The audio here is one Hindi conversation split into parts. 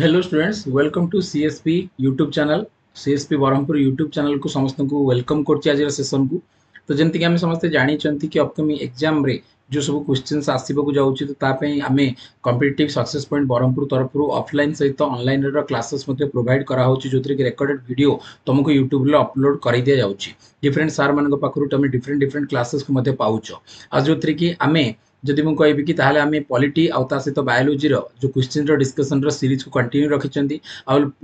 hello students welcome to C CSP YouTube channel C CSP Brahmapur YouTube channel को समस्त को वेलकम कर आज सेसन को तो जमीक आम समस्त जानी कि अपकमिंग एक्जाम जो सब क्वेश्चन आसपाक जाऊँच तो आम कंपिटेट सक्सेस पॉइंट ब्रह्मपुर तरफ अफलाइन सहित अनलाइन क्लासेस प्रोभाइड कराऊ जो थी रेकर्डेड भिड तुमको यूट्यूब अपलोड कर दि जाऊँच डिफरेन्ट सार मान तुम डिफरेन्ट डिफरेन्ट क्लासेस को पाच आज जो कि आम जदि मुझे कहि आम पलिटी आता सहित बायोलोजी जो क्वेश्चन रिस्कसन रिरीज को कंटिन्यू रखी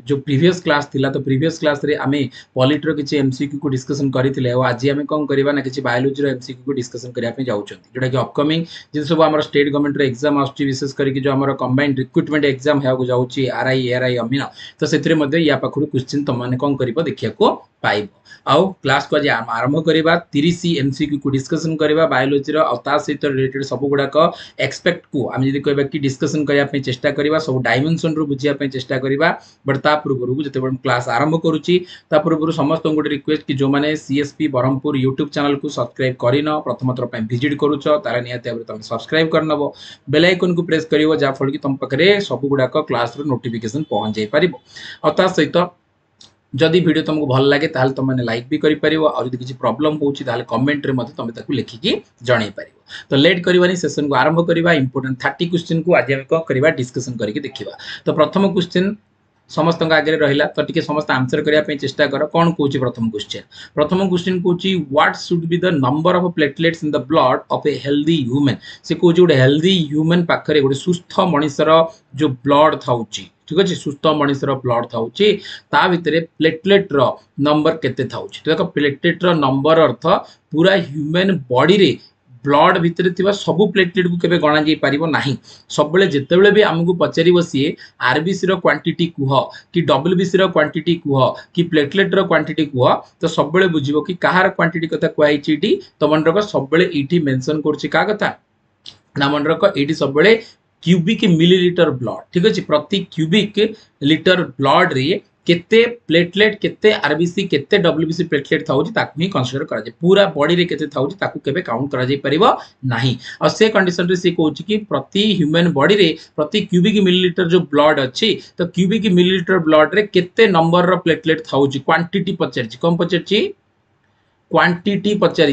जो प्रीवियस क्लास थी तो प्रिवियस क्लास में आम पलिटर किसी एमसीक्यू को डिस्कसन और आज आम कौन करवा ना किसी बायोलोजी एमसीक्यू को डिस्कसन करने जाऊँ जोटा कि अपकमिंग जिन सब आम स्टेट गवर्नमेंट एक्जाम आसेष करके जो आम कंबाइंड रिक्रुटमेंट एक्जाम हो आर आई एआर आई अमीन तो से पाखु क्वेश्चन तुमने कौन कर देखा पाइब आउ क्लास को आज आरंभ करवा तीस एमसीक्यू को डिस्कसन करवा बायोलोजी आ सहित रिलेटेड सब गुड़ाक एक्सपेक्ट को आम जी कह डिस्कसन करने चेस्ट करवा सब डायमेनसन रू बुझाप चेस्टा करवा बट पूर्व जो क्लास आरंभ करुच्ता पूर्व समस्त गोटे रिक्वेस्ट कि जो मैंने C S P Brahmapur YouTube चेल को सब्सक्राइब कर प्रथम थर पर भिज करुच तार निहतर सब्सक्राइब कर नव बेलैकन को प्रेस कर जहाँफल कि तुम पाखे सब गुड़ाक क्लास रोटिफिकेसन पहुंचे पार सहित जदि भिड तुमको भल लगे तुमने लाइक भी करपर आदि किसी प्रोब्लम होती कमेन्ट्रे तुम्हें लिखिकी जनई तो लेट कर सेसन को आरंभ करवा इंपोर्टाट थार्टी क्वेश्चन को आज करवा डिस्कसन करके देखा तो प्रथम क्वेश्चन समस्त आगे रही तो टी समे आंसर करने चेस्ट कर कौन कौन प्रथम क्वेश्चन प्रथम क्वेश्चन कौन what should be the number of platelets in the blood of a healthy human से कौन गोटे हेल्दी ह्यूमन पाखे गोटे सुस्थ मनीषर जो ब्लड था ठीक अच्छे सुस्थ मनीषर ब्लड था भितर प्लेटलेट रंबर के प्लेटलेट रंबर अर्थ पूरा ह्यूमेन बडी ବ୍ଲଡ୍ ଭିତରେ ଥିବା ସବୁ ପ୍ଲେଟଲେଟ୍କୁ କେବେ ଗଣାଯାଇପାରିବ ନାହିଁ ସବୁବେଳେ ଯେତେବେଳେ ବି ଆମକୁ ପଚାରିବ ସିଏ ଆର୍ବିସିର କ୍ୱାଣ୍ଟିଟି କୁହ କି ଡବ୍ଲ୍ୟୁବିସିର କ୍ୱାଣ୍ଟିଟି କୁହ କି ପ୍ଲେଟଲେଟ୍ର କ୍ୱାଣ୍ଟିଟି କୁହ ତ ସବୁବେଳେ ବୁଝିବ କି କାହାର କ୍ୱାଣ୍ଟିଟି କଥା କୁହାଯାଇଛି ଏଇଠି ତ ମନେ ରଖ ସବୁବେଳେ ଏଇଠି ମେନସନ୍ କରୁଛି କାହା କଥା ନା ମନେ ରଖ ଏଇଠି ସବୁବେଳେ କ୍ୟୁବିକ୍ ମିଲିଲିଟର ବ୍ଲଡ୍ ଠିକ୍ ଅଛି ପ୍ରତି କ୍ୟୁବିକ୍ ଲିଟର ବ୍ଲଡ୍ରେ कितने प्लेटलेट कितने आरबीसी कितने डब्ल्यूबीसी प्लेटलेट था ही कनसीडर कर पूरा बडी केवे काउंट करना और से कंडीशन से कौन कि प्रति ह्यूमेन बडी प्रति क्यूबिक मिलीलिटर जो ब्लड अच्छी तो क्यूबिक मिलीलिटर ब्लड में कितने नंबर र्लेटलेट था क्वांटिटी पचार कौन पचार क्वांटीट पचारा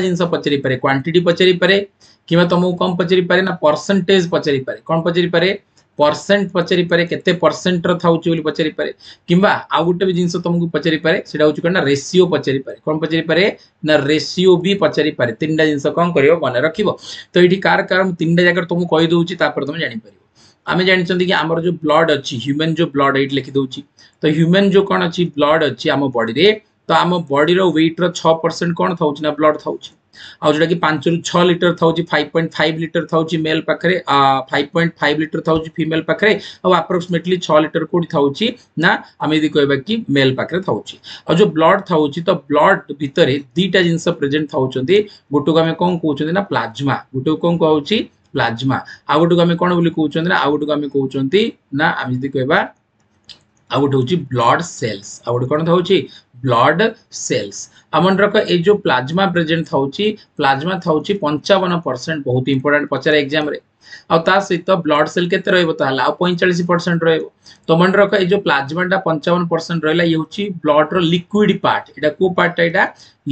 जिनस पचारिपे क्वांटीट पचारिपे कि तुमको कम पचारिपे ना परसेंटेज पचारिपे कौन पचारिपे ପରସେଣ୍ଟ ପଚାରିପାରେ କେତେ ପରସେଣ୍ଟର ଥାଉଛି ବୋଲି ପଚାରିପାରେ କିମ୍ବା ଆଉ ଗୋଟେ ବି ଜିନିଷ ତମକୁ ପଚାରିପାରେ ସେଇଟା ହେଉଛି କ'ଣ ନା ରେସିଓ ପଚାରିପାରେ କ'ଣ ପଚାରିପାରେ ନା ରେସିଓ ବି ପଚାରିପାରେ ତିନିଟା ଜିନିଷ କ'ଣ କରିବ ମନେ ରଖିବ ତ ଏଇଠି କାର କାର ମୁଁ ତିନିଟା ଜାଗାରେ ତମକୁ କହିଦେଉଛି ତାପରେ ତମେ ଜାଣିପାରିବ ଆମେ ଜାଣିଛନ୍ତି କି ଆମର ଯେଉଁ ବ୍ଲଡ୍ ଅଛି ହ୍ୟୁମାନ୍ ଯେଉଁ ବ୍ଲଡ୍ ଏଇଠି ଲେଖିଦେଉଛି ତ ହ୍ୟୁମାନ୍ ଯେଉଁ କ'ଣ ଅଛି ବ୍ଲଡ୍ ଅଛି ଆମ ବଡ଼ିରେ ତ ଆମ ବଡ଼ିର ୱେଟ୍ର ଛଅ ପରସେଣ୍ଟ କ'ଣ ଥାଉଛି ନା ବ୍ଲଡ୍ ଥାଉଛି आज जोटा कि पांच रु छ लिटर थाउ फाइव पॉइंट फाइव लिटर था मेल पाखे फाइव पॉइंट फाइव लिटर था फिमेल पाखे आप्रोक्सीमेटली छ लिटर कौटी था ना आम यदि कह मेल पाखे था जो ब्लड था तो ब्लड भितर दिटा जिनस प्रेजेन्ट था गोटे को आम कौन कौन ना प्लाज्मा गोटे कौन कह प्लाज्मा आ गोटे को आम कौन बोली कौन ना आउ गोटे को आम कौन ना आम जी कह आ गोटे हूँ ब्लड सेल्स आ गोटे कौन था ବ୍ଲଡ୍ ସେଲ୍ସ ଆମ ମନେ ରଖ ଏଇ ଯେଉଁ ପ୍ଲାଜମା ପ୍ରେଜେଣ୍ଟ ଥାଉଛି ପ୍ଲାଜମା ଥାଉଛି ପଞ୍ଚାବନ ପରସେଣ୍ଟ ବହୁତ ଇମ୍ପୋର୍ଟାଣ୍ଟ ପଚାରେ ଏକ୍ଜାମରେ ଆଉ ତା ସହିତ ବ୍ଲଡ୍ ସେଲ୍ କେତେ ରହିବ ତାହେଲେ ଆଉ ପଇଁଚାଳିଶ ପରସେଣ୍ଟ ରହିବ ତ ମନେ ରଖ ଏଇ ଯେଉଁ ପ୍ଲାଜମାଟା ପଞ୍ଚାବନ ପରସେଣ୍ଟ ରହିଲା ଇଏ ହେଉଛି ବ୍ଲଡ୍ର ଲିକ୍ୱିଡ୍ ପାର୍ଟ ଏଇଟା କୋଉ ପାର୍ଟଟା ଏଇଟା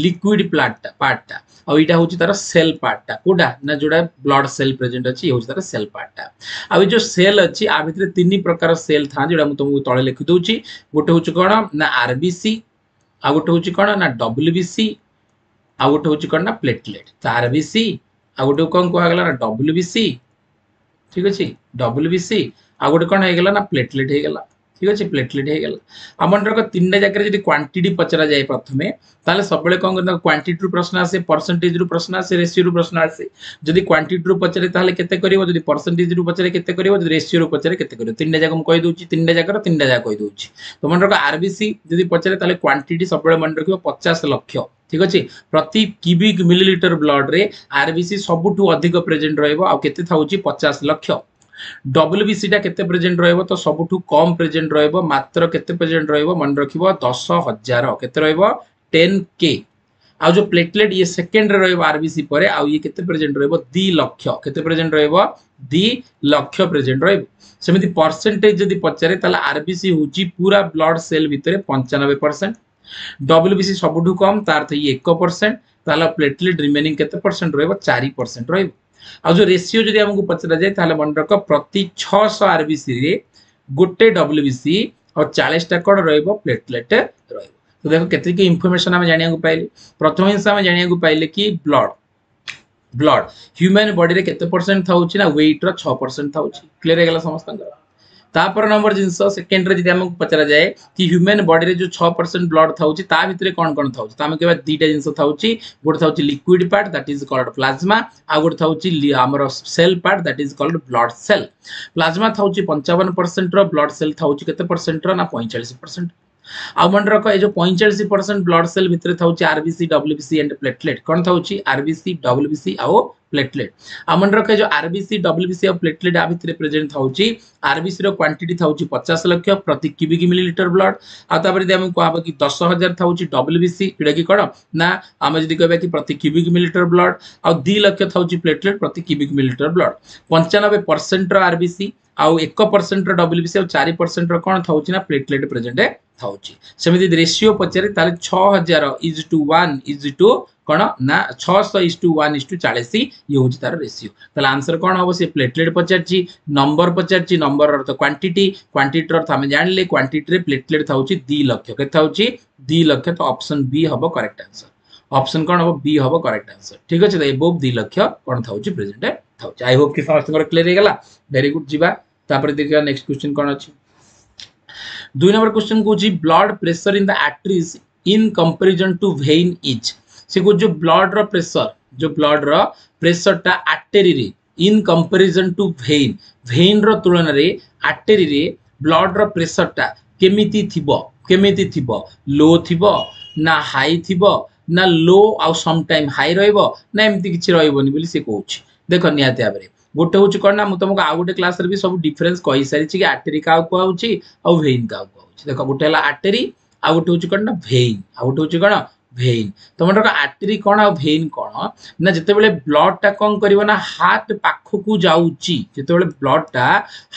ଲିକ୍ୱିଡ୍ ପ୍ଲାଟଟା ପାର୍ଟଟା ଆଉ ଏଇଟା ହେଉଛି ତାର ସେଲ୍ ପାର୍ଟଟା କୋଉଟା ନା ଯୋଉଟା ବ୍ଲଡ୍ ସେଲ୍ ପ୍ରେଜେଣ୍ଟ ଅଛି ଇଏ ହେଉଛି ତାର ସେଲ୍ ପାର୍ଟଟା ଆଉ ଏଇ ଯେଉଁ ସେଲ୍ ଅଛି ଆ ଭିତରେ ତିନି ପ୍ରକାର ସେଲ୍ ଥାନ୍ତି ଯୋଉଟା ମୁଁ ତୁମକୁ ତଳେ ଲେଖିଦେଉଛି ଗୋଟେ ହେଉଛି କ'ଣ ନା ଆର୍ବିସି ଆଉ ଗୋଟେ ହେଉଛି କ'ଣ ନା ଡବ୍ଲ୍ୟୁ ବି ସି ଆଉ ଗୋଟେ ହେଉଛି କ'ଣ ନା ପ୍ଲେଟଲେଟ୍ ତାର ବି ସି ଆଉ ଗୋଟେ କ'ଣ କୁହାଗଲା ନା ଡବ୍ଲ୍ୟୁ ବି ସି ଠିକ୍ ଅଛି ଡବ୍ଲ୍ୟୁ ବି ସି ଆଉ ଗୋଟେ କ'ଣ ହେଇଗଲା ନା ପ୍ଲେଟଲେଟ୍ ହେଇଗଲା ঠিক আছে প্লেটলেট হয়েগলা আমন্ডর তিনটা জায়গায় যদি কোয়ান্টিটি পচরা যায় প্রথমে তাহলে সবুলে কম করে কোয়ান্টিটি প্রশ্ন আসে পরসেন্টেজ রু প্রশ্ন আসে রেসিও রু প্রশ্ন আসে যদি কোয়ান্টিটি রু পচারে তাহলে কেতে করিব যদি পরসেন্টেজ রু পচারে কেতে করিব যদি রেসিও রু পচারে কেতে করিব তিনটা জায়গা মু কই দউছি তিনটা জায়গার তিনটা জায়গা কই দউছি তো মনে রাখ আরবিসি যদি পচারে তাহলে কোয়ান্টিটি সবুলে মনে রাখিব 50 লক্ষ ঠিক ଅଛି ପ୍ରତି କ୍ୟୁବିକ୍ ମିଲିଲିଟର ବ୍ଲଡ଼ରେ ଆର୍ବିସି ସବୁଠୁ ଅଧିକ ପ୍ରେଜେଣ୍ଟ ରହିବ ଆଉ କେତେ ଥାଉଛି ପଚାଶ ଲକ୍ଷ ଡବ୍ଲ୍ୟୁବିସିଟା କେତେ ପ୍ରେଜେଣ୍ଟ ରହିବ ତ ସବୁଠୁ କମ୍ ପ୍ରେଜେଣ୍ଟ ରହିବ ମାତ୍ର କେତେ ପ୍ରେଜେଣ୍ଟ ରହିବ ମନେ ରଖିବ ଦଶ ହଜାର କେତେ ରହିବ ଟେନ୍ କେ ଆଉ ଯେଉଁ ପ୍ଲେଟଲେଟ୍ ଇଏ ସେକେଣ୍ଡରେ ରହିବ ଆରବିସି ପରେ ଆଉ ଇଏ କେତେ ପ୍ରେଜେଣ୍ଟ ରହିବ ଦି ଲକ୍ଷ କେତେ ପ୍ରେଜେଣ୍ଟ ରହିବ ଦି ଲକ୍ଷ ପ୍ରେଜେଣ୍ଟ ରହିବ ସେମିତି ପରସେଣ୍ଟେଜ ଯଦି ପଚାରେ ତାହେଲେ ଆରବିସି ହେଉଛି ପୁରା ବ୍ଲଡ୍ ସେଲ୍ ଭିତରେ ପଞ୍ଚାନବେ ପରସେଣ୍ଟ ଡବ୍ଲ୍ୟୁବିସି ସବୁଠୁ କମ୍ ତାର ତ ଇଏ ଏକ ପରସେଣ୍ଟ ତାହେଲେ ପ୍ଲେଟଲେଟ୍ ରିମେନିଂ କେତେ ପରସେଣ୍ଟ ରହିବ ଚାରି ପରସେଣ୍ଟ ରହିବ ଆଉ ଯେଉଁ ରେସିଓ ଯଦି ଆମକୁ ପଚରାଯାଏ ତାହେଲେ ମନେ ରଖ ପ୍ରତି ଛଅଶହ ଆରବିସିରେ ଗୋଟେ ଡବ୍ଲ୍ୟୁ ବି ସି ଆଉ ଚାଳିଶଟା କ'ଣ ରହିବ ପ୍ଲେଟଲେଟ୍ ରହିବ ତ ଦେଖ କେତିକି ଇନଫର୍ମେସନ୍ ଆମେ ଜାଣିବାକୁ ପାଇଲେ ପ୍ରଥମ ଜିନିଷ ଆମେ ଜାଣିବାକୁ ପାଇଲେ କି ବ୍ଲଡ଼ ବ୍ଲଡ଼ ହ୍ୟୁମାନ ବଡିରେ କେତେ ପରସେଣ୍ଟ ଥାଉଛି ନା ୱେଟ୍ର ଛଅ ପରସେଣ୍ଟ ଥାଉଛି କ୍ଲିୟର ହେଇଗଲା ସମସ୍ତଙ୍କର ତାପର ନମ୍ବର ଜିନିଷ ସେକେଣ୍ଡରେ ଯଦି ଆମକୁ ପଚରାଯାଏ କି ହ୍ୟୁମାନ୍ ବଡିରେ ଯେଉଁ ଛଅ ପରସେଣ୍ଟ ବ୍ଲଡ୍ ଥାଉଛି ତା ଭିତରେ କ'ଣ କ'ଣ ଥାଉଛି ତ ଆମେ କହିବା ଦୁଇଟା ଜିନିଷ ଥାଉଛି ଗୋଟେ ଥାଉଛି liquid part that is called plasma ଆଉ ଗୋଟେ ଥାଉଛି ଆମର cell part that is called blood cell plasma ଥାଉଛି ପଞ୍ଚାବନ ପରସେଣ୍ଟର ବ୍ଲଡ୍ ସେଲ୍ ଥାଉଛି କେତେ ପରସେଣ୍ଟର ନା ପଇଁଚାଳିଶ ପରସେଣ୍ଟ ଆଉ ମନେ ରଖ ଏ ଯୋଉ ପଇଁଚାଳିଶ ପରସେଣ୍ଟ ବ୍ଲଡ୍ ସେଲ୍ ଭିତରେ ଥାଉଛି ଆରବିସି ଡବ୍ଲ୍ୟୁବିସି ଆଣ୍ଡ ପ୍ଲେଟଲେଟ୍ କ'ଣ ଥାଉଛି ଆରବିସି ଡବ୍ଲ୍ୟୁବିସି ଆଉ ପ୍ଲେଟଲେଟ୍ ଆଉ ମନେ ରଖ ଯୋଉ ଆରବିସି ଡବ୍ଲ୍ୟୁବିସି ଆଉ ପ୍ଲେଟଲେଟ୍ ଆ ଭିତରେ ପ୍ରେଜେଣ୍ଟ ଥାଉଛି ଆରବିସିର କ୍ୱାଣ୍ଟିଟି ଥାଉଛି ପଚାଶ ଲକ୍ଷ ପ୍ରତି କ୍ୟୁବିକ୍ ମିଲିଲିଟର ବ୍ଲଡ୍ ଆଉ ତାପରେ ଯଦି ଆମେ କୁହାହେବ କି ଦଶ ହଜାର ଥାଉଛି ଡବ୍ଲ୍ୟୁବିସି ଯେଉଁଟାକି କ'ଣ ନା ଆମେ ଯଦି କହିବା କି ପ୍ରତି କ୍ୟୁବିକ୍ ମିଲିଲିଟର ବ୍ଲଡ୍ ଆଉ ଦୁଇ ଲକ୍ଷ ଥାଉଛି ପ୍ଲେଟଲେଟ୍ ପ୍ରତି କ୍ୟୁବିକ୍ ମିଲିଲିଟର ବ୍ଲଡ୍ ପଞ୍ଚାନବେ ପରସେଣ୍ଟର ଆରବିସି ଆଉ ଏକ ପରସେଣ୍ଟର ଡବ୍ଲ୍ୟୁବିସି ଆଉ ଚାରି ପରସେଣ୍ଟର କ'ଣ ଥାଉଛି ନା ପ୍ଲେଟଲେଟ୍ ପ୍ରେଜେଣ୍ଟ थामी रेसीो पचारे छः हजार is to one is to कौन ना छःश टू वन इज टू चालीस ये हूँ तार रेसीो तो आंसर कौन हम सी प्लेटलेट पचार नंबर पचार नंबर अर्थ क्वांटीट क्वांटीट अर्थ आम जान लें क्वांटीट प्लेटलेट था दि लक्ष के दि लक्ष तो अप्सन बी हम करेक्ट आंसर अप्सन कौन हम बी हम करेक्ट आंसर ठीक अच्छे तो एबो दि लक्ष कौन था प्रेजेट था आई होप कि समस्त क्लीयर होगा भेरी गुड जी तापर देखा नेक्स्ट क्वेश्चन कौन अच्छी দুই নম্বর কোশ্চেন কৌছি blood pressure in the arteries in comparison to vein is সে কৌ যে ব্লড র প্রেসর যে ব্লড র প্রেসরটা artery in comparison to vein vein র তুলনায় আটেরি ব্লড র প্রেসরটা কেমিতি থিব কেমিতি থিব লো থিব না হাই থিব না লো আউ সমটাইম হাই রহব না এমতি কিছু রহবনি বলে সে কৌছি দেখ নিহতি ভাবে ଗୋଟେ ହଉଛି କ'ଣ ନା ମୁଁ ତମକୁ ଆଉ ଗୋଟେ କ୍ଲାସରେ ବି ସବୁ ଡିଫରେନ୍ସ କହିସାରିଛି କି ଆଟେରୀ କାହାକୁ କୁହାଉଛି ଆଉ ଭେନ୍ କାହାକୁ କୁହାଉଛି ଦେଖ ଗୋଟେ ହେଲା ଆଟେରୀ ଆଉ ଗୋଟେ ହଉଛି କ'ଣ ନା ଭେନ୍ ଆଉ ଗୋଟେ ହଉଛି କ'ଣ ଭେନ୍ ତମର ଆଟେରୀ କ'ଣ ଆଉ ଭେନ୍ କ'ଣ ନା ଯେତେବେଳେ ବ୍ଲଡ଼ଟା କ'ଣ କରିବ ନା ହାର୍ଟ ପାଖକୁ ଯାଉଛି ଯେତେବେଳେ ବ୍ଲଡ଼ଟା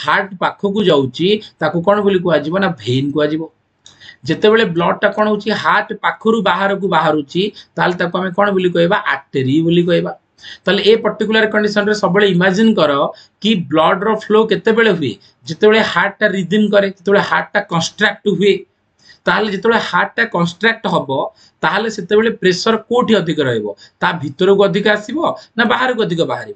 ହାର୍ଟ ପାଖକୁ ଯାଉଛି ତାକୁ କ'ଣ ବୋଲି କୁହାଯିବ ନା ଭେନ୍ କୁହାଯିବ ଯେତେବେଳେ ବ୍ଲଡ଼ଟା କ'ଣ ହେଉଛି ହାର୍ଟ ପାଖରୁ ବାହାରକୁ ବାହାରୁଛି ତାହେଲେ ତାକୁ ଆମେ କ'ଣ ବୋଲି କହିବା ଆଟେରୀ ବୋଲି କହିବା তাহলে এ পর্টিকুলার কন্ডিশনরে সবুলে ইমাজিন কর কি ব্লডর ফ্লো কেতবে হুয়ে যেতবে হার্টটা রিদিম করে যেতবে হার্টটা কনস্ট্রাক্ট হুয়ে তাহলে যেতবে হার্টটা কনস্ট্রাক্ট হব তাহলে সেতবে প্রেসর কোটি অধিক রহব তা ভিতরক অধিক আসব না বাহারক অধিক বাহার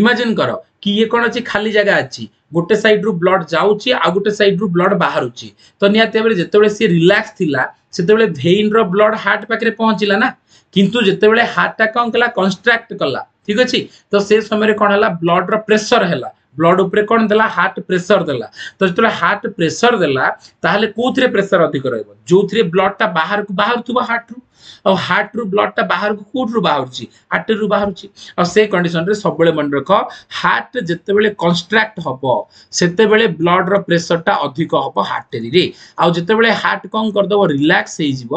ইমাজিন কর কি ইয়ে কোণ অছি খালি জায়গা আছে গোটে সাইড্রু ব্লড যাচ্ছে আউ গোটে সাইড্রু ব্লড বাহুছে তো নিহতি ভাবে যেতবে সি রিল্যাক্স লা সেতবে ভেইনর ব্লড হার্ট পাখে পৌঁছিলা না କିନ୍ତୁ ଯେତେବେଳେ ହାର୍ଟଟା କ'ଣ କଲା କନଷ୍ଟ୍ରାକ୍ଟ କଲା ଠିକ ଅଛି ତ ସେ ସମୟରେ କ'ଣ ହେଲା ବ୍ଲଡ୍ର ପ୍ରେସର ହେଲା ବ୍ଲଡ୍ ଉପରେ କ'ଣ ଦେଲା ହାର୍ଟ ପ୍ରେସର ଦେଲା ତ ଯେତେବେଳେ ହାର୍ଟ ପ୍ରେସର ଦେଲା ତାହେଲେ କୋଉଥିରେ ପ୍ରେସର ଅଧିକ ରହିବ ଯୋଉଥିରେ ବ୍ଲଡ୍ଟା ବାହାରକୁ ବାହାରୁଥିବ ହାର୍ଟରୁ ଆଉ ହାର୍ଟରୁ ବ୍ଲଡ଼ଟା ବାହାରକୁ କେଉଁଠୁ ବାହାରୁଛି ହାର୍ଟରୁ ବାହାରୁଛି ଆଉ ସେ କଣ୍ଡିସନରେ ସବୁବେଳେ ମନେ ରଖ ହାର୍ଟ ଯେତେବେଳେ କନଷ୍ଟ୍ରାକ୍ଟ ହେବ ସେତେବେଳେ ବ୍ଲଡ଼ର ପ୍ରେସରଟା ଅଧିକ ହେବ ହାର୍ଟେରୀରେ ଆଉ ଯେତେବେଳେ ହାର୍ଟ କ'ଣ କରିଦେବ ରିଲାକ୍ସ ହେଇଯିବ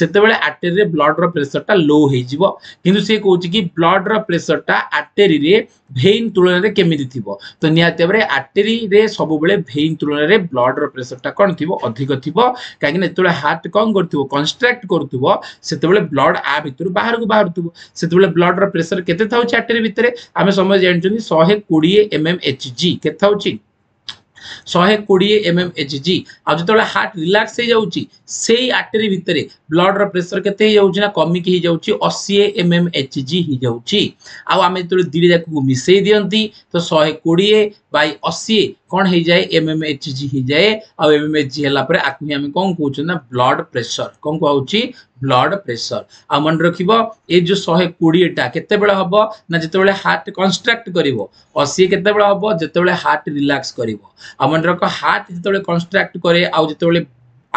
ସେତେବେଳେ ଆର୍ଟେରୀରେ ବ୍ଲଡ଼ର ପ୍ରେସରଟା ଲୋ ହେଇଯିବ କିନ୍ତୁ ସେ କହୁଛି କି ବ୍ଲଡ଼ର ପ୍ରେସରଟା ଆର୍ଟେରୀରେ ଭେନ୍ ତୁଳନାରେ କେମିତି ଥିବ ତ ନିହାତି ଭାବରେ ଆର୍ଟେରୀରେ ସବୁବେଳେ ଭେନ୍ ତୁଳନାରେ ବ୍ଲଡ଼ର ପ୍ରେସରଟା କ'ଣ ଥିବ ଅଧିକ ଥିବ କାହିଁକିନା ଯେତେବେଳେ ହାର୍ଟ କ'ଣ କରୁଥିବ କନଷ୍ଟ୍ରାକ୍ଟ କରୁଥିବ से ब्लड आ भितर बाहर को बाहर थी से ब्लड रेसर के आटेरी भितर आम समय जानते शहे कोड़े एम एम एच जी के शहे कोड़े एम एम एच जी आते हार्ट रिल्क्स हो जाऊ आटेरी भितर ब्लड रेसर के कमिकी अशी एम एम एच जी हो जाऊँगी आम जो दीड़ी जाक मिसे दिखती तो शहे कोड़े ବାଇ ଅଶୀ କ'ଣ ହେଇଯାଏ ଏମ୍ ଏମ୍ ଏଚ୍ ଜି ହେଇଯାଏ ଆଉ ଏମ୍ ଏମ୍ ଏଚ୍ ଜି ହେଲା ପରେ ଆକୁ ହିଁ ଆମେ କ'ଣ କହୁଛୁ ନା ବ୍ଲଡ୍ ପ୍ରେସର କ'ଣ କୁହାହଉଛି ବ୍ଲଡ୍ ପ୍ରେସର ଆଉ ମନେ ରଖିବ ଏ ଯୋଉ ଶହେ କୋଡ଼ିଏଟା କେତେବେଳେ ହବ ନା ଯେତେବେଳେ ହାର୍ଟ କନଷ୍ଟ୍ରାକ୍ଟ କରିବ ଅଶୀ କେତେବେଳେ ହବ ଯେତେବେଳେ ହାର୍ଟ ରିଲାକ୍ସ କରିବ ଆଉ ମନେ ରଖ ହାର୍ଟ ଯେତେବେଳେ କନଷ୍ଟ୍ରାକ୍ଟ କରେ ଆଉ ଯେତେବେଳେ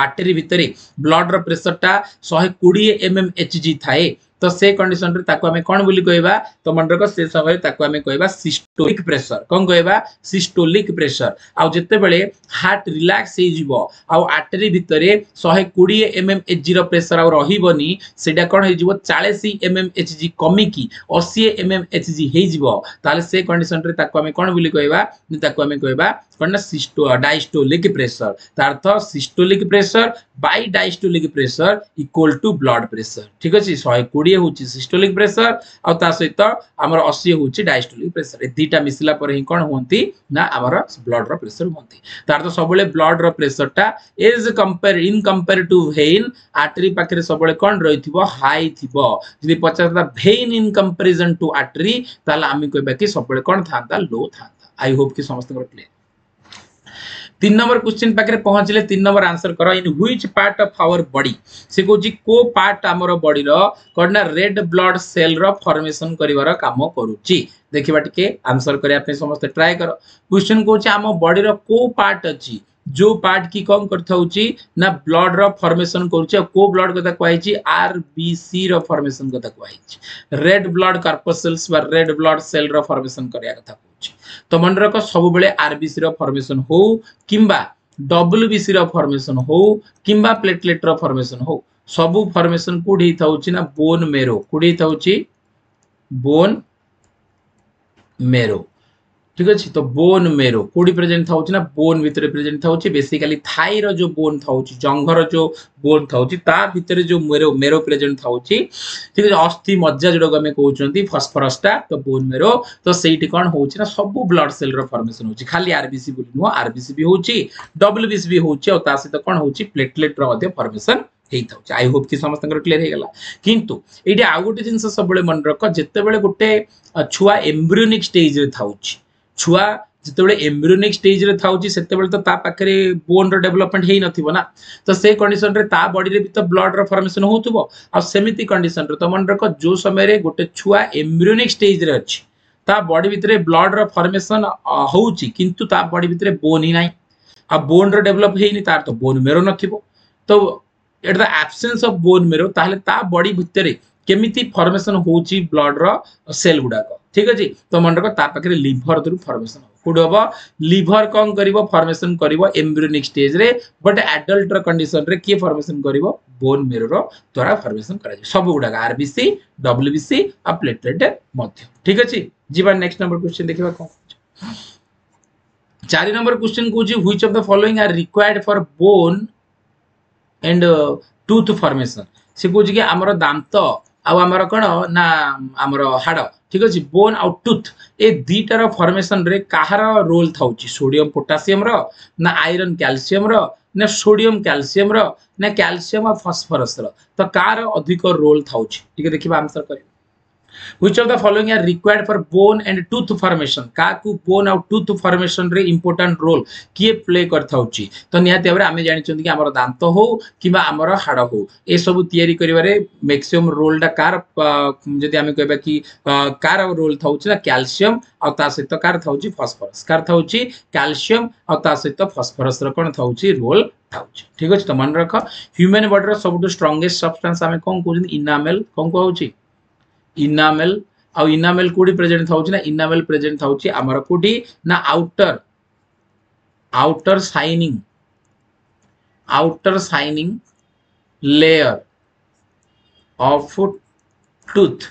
ଆର୍ଟେରୀ ଭିତରେ ବ୍ଲଡ୍ର ପ୍ରେସରଟା ଶହେ କୋଡ଼ିଏ ଏମ୍ ଏମ୍ ଏଚ୍ ଜି ଥାଏ ତ ସେ କଣ୍ଡିସନରେ ତାକୁ ଆମେ କ'ଣ ବୋଲି କହିବା ତ ମନେ ରଖ ସେ ସମୟରେ ତାକୁ ଆମେ କହିବା ସିଷ୍ଟୋଲିକ୍ ପ୍ରେସର କ'ଣ କହିବା ସିଷ୍ଟୋଲିକ୍ ପ୍ରେସର ଆଉ ଯେତେବେଳେ ହାର୍ଟ ରିଲାକ୍ସ ହେଇଯିବ ଆଉ ଆଟେରୀ ଭିତରେ ଶହେ କୋଡ଼ିଏ ଏମ୍ ଏମ୍ ଏଚ୍ ଜିର ପ୍ରେସର ଆଉ ରହିବନି ସେଇଟା କ'ଣ ହେଇଯିବ ଚାଳିଶ ଏମ୍ ଏମ୍ ଏଚ୍ ଜି କମିକି ଅଶୀ ଏମ୍ ଏମ୍ ଏଚ୍ ଜି ହେଇଯିବ ତାହେଲେ ସେ କଣ୍ଡିସନରେ ତାକୁ ଆମେ କ'ଣ ବୋଲି କହିବା ତାକୁ ଆମେ କହିବା କ'ଣ ନା ସିଷ୍ଟୋ ଡାଇଷ୍ଟୋଲିକ୍ ପ୍ରେସର ତା ଅର୍ଥ systolic pressure by diastolic pressure equal to blood pressure ठीक अच्छे शहे कोड़े हूँ सिस्टोलिक प्रेसर आ सहित आमर अशी हूँ डाइस्टोलिक प्रेसर दुईटा मिसला कौन हमें ना आमर ब्लड रेसर हमें तार तो सब blood pressure as compare in compare to vein artery पाखे सब कौन रही थी हाई थी जदि पचार भेन इन कंपेरिजन टू आर्टेरी आम सब कौन था लो था आई होप कि समस्त क्लियर तीन नंबर क्वेश्चन पाखे पहुंचे तीन नंबर आंसर कर in which part of our body से कौन को पार्ट आमर बॉडी कौना रेड ब्लड सेल रर्मेसन कर कम करुच्ची देखा टी आंसर करने समस्त ट्राए कर क्वेश्चन कौन आम बॉडी रो पार्ट अच्छी जो पार्ट की कौन करना ब्लड रर्मेसन कर ब्लड कथा कहुई आर बी सी रर्मेसन कथा कहुई red blood corpuscles red blood cell रर्मेसन करने कथा ଯାଉଛି ତ ମନେ ରଖ ସବୁବେଳେ ଆରବିସିର ଫର୍ମେସନ୍ ହଉ କିମ୍ବା ଡବ୍ଲ୍ୟୁବିସିର ଫର୍ମେସନ୍ ହଉ କିମ୍ବା ପ୍ଲେଟଲେଟ୍ର ଫର୍ମେସନ୍ ହଉ ସବୁ ଫର୍ମେସନ୍ କୋଉଠି ହେଇଥାଉଛି ନା ବୋନ୍ ମେରୋ କୋଉଠି ହେଇଥାଉଛି ବୋନ୍ ମେରୋ ঠিক আছে তো বোন মেরো কোটি প্রেজেন্ট থাউছি না বোন ভিতরে প্রেজেন্ট থাউছি বেসিকালি থাইর যে বোন থাউছি জঙ্ঘর যে বোন থাউছি তা ভিতরে যে মেরো মেরো প্রেজেন্ট থাউছি ঠিক আছে অস্থি মজ্জা যেটাকে আমি কৌঁচନ୍ତି ফসফরসটা তো বোন মেরো তো সেইটি কোণ হচ্ছে না সবু ব্লড সেলর ফর্মেসন হচ্ছে খালি আরবিসি বলি নুহ আরবিসি বি হচ্ছে ডব্লুবিসি বি হচ্ছে আর তা সহিত কোণ হচ্ছে প্লেটলেটর মধ্যে ফর্মেসন ହେଇଥାଉଛି ଆଇ ହୋପ୍ କି ସମସ୍ତଙ୍କର କ୍ଲିୟର ହେଇଗଲା କିନ୍ତୁ ଏଇଠି ଆଉ ଗୋଟେ ଜିନିଷ ସବୁବେଳେ ମନେ ରଖ ଯେତେବେଳେ ଗୋଟେ ଛୁଆ ଏମ୍ବ୍ରିଓନିକ୍ ଷ୍ଟେଜ୍ରେ ଥାଉଛି ଛୁଆ ଯେତେବେଳେ ଏମ୍ବ୍ରିଓନିକ୍ ଷ୍ଟେଜ୍ରେ ଥାଉଛି ସେତେବେଳେ ତ ତା ପାଖରେ ବୋନ୍ର ଡେଭଲପମେଣ୍ଟ ହେଇନଥିବ ନା ତ ସେ କଣ୍ଡିସନରେ ତା ବଡିରେ ବି ତ ବ୍ଲଡ୍ର ଫର୍ମେସନ୍ ହେଉଥିବ ଆଉ ସେମିତି କଣ୍ଡିସନରେ ତ ମନେ ରଖ ଯେଉଁ ସମୟରେ ଗୋଟେ ଛୁଆ ଏମ୍ବ୍ରିଓନିକ୍ ଷ୍ଟେଜ୍ରେ ଅଛି ତା ବଡି ଭିତରେ ବ୍ଲଡ୍ର ଫର୍ମେସନ୍ ହେଉଛି କିନ୍ତୁ ତା ବଡି ଭିତରେ ବୋନ୍ ହିଁ ନାହିଁ ଆଉ ବୋନ୍ର ଡେଭଲପ୍ ହେଇନି ତାର ତ ବୋନ୍ ମେରୋ ନଥିବ ତ at the absence of bone marrow ତାହେଲେ ତା ବଡି ଭିତରେ କେମିତି ଫର୍ମେସନ୍ ହେଉଛି ବ୍ଲଡ୍ର ସେଲ୍ ଗୁଡ଼ାକ ঠিক ଅଛି ତ ମନେ ରଖ ତା ପାଖରେ ଲିଭର ଥ୍ରୁ ଫର୍ମେସନ ହବ କୋଉଠି ହବ ଲିଭର କ'ଣ କରିବ ଫର୍ମେସନ କରିବ ଏମ୍ବ୍ରିଓନିକ୍ ଷ୍ଟେଜରେ ବଟ୍ ଆଡଲ୍ଟର କଣ୍ଡିସନରେ କିଏ ଫର୍ମେସନ କରିବ ବୋନ୍ ମେରୁର ଦ୍ୱାରା ଫର୍ମେସନ କରାଯିବ ସବୁ ଗୁଡାକ ଆରବିସି ଡବ୍ଲ୍ୟୁବିସି ଆଉ ପ୍ଲେଟଲେଟ୍ ମଧ୍ୟ ଠିକ ଅଛି ଯିବା ନେକ୍ସଟ ନମ୍ବର କ୍ୱେଶ୍ଚିନ୍ ଦେଖିବା କ'ଣ କହୁଛି ଚାରି ନମ୍ବର କ୍ୱେଶ୍ଚିନ୍ କହୁଛି which of the following are required for bone and tooth formation ସେ କହୁଛି କି ଆମର ଦାନ୍ତ ଆଉ ଆମର କ'ଣ ନା ଆମର ହାଡ଼ ଠିକ ଅଛି ବୋନ୍ ଆଉ ଟୁଥ୍ ଏ ଦୁଇଟାର ଫର୍ମେସନରେ କାହାର ରୋଲ୍ ଥାଉଛି ସୋଡ଼ିୟମ ପୋଟାସିୟମର ନା ଆଇରନ୍ କ୍ୟାଲସିୟମର ନା ସୋଡ଼ିୟମ କ୍ୟାଲସିୟମର ନା କ୍ୟାଲସିୟମ ଆଉ ଫସଫରସର ତ କାହାର ଅଧିକ ରୋଲ୍ ଥାଉଛି ଟିକେ ଦେଖିବା ଆନ୍ସର କରିବା which of the following are required for bone and tooth formation କାହାକୁ bone ଆଉ tooth formation ରେ important role କିଏ ପ୍ଲେ କରିଥାଉଛି ତ ନିହାତି ଭାବରେ ଆମେ ଜାଣିଛନ୍ତି କି ଆମର ଦାନ୍ତ ହଉ କିମ୍ବା ଆମର ହାଡ଼ ହଉ ଏସବୁ ତିଆରି କରିବାରେ ମ୍ୟାକ୍ସିମମ୍ ରୋଲ୍ଟା କାର ଯଦି ଆମେ କହିବା କି କାର ରୋଲ୍ ଥାଉଛି ନା କ୍ୟାଲସିୟମ ଆଉ ତା ସହିତ କାର ଥାଉଛି ଫସଫରସ୍ କାର ଥାଉଛି କ୍ୟାଲସିୟମ ଆଉ ତା ସହିତ ଫସଫରସର କ'ଣ ଥାଉଛି ରୋଲ୍ ଥାଉଛି ଠିକ ଅଛି ତ ମନେ ରଖ ହ୍ୟୁମାନ ବଡିର ସବୁଠୁ ଷ୍ଟ୍ରଙ୍ଗେଷ୍ଟ ସବଷ୍ଟାନ୍ସ ଆମେ କ'ଣ କହୁଛନ୍ତି ଇନାମେଲ କ'ଣ କୁହାଉଛି इनामेल आउ इनामेल कोडी प्रेजेंट थाउची ना इनामेल प्रेजेंट थाउची अमर कोडी ना outer outer shining outer shining layer of tooth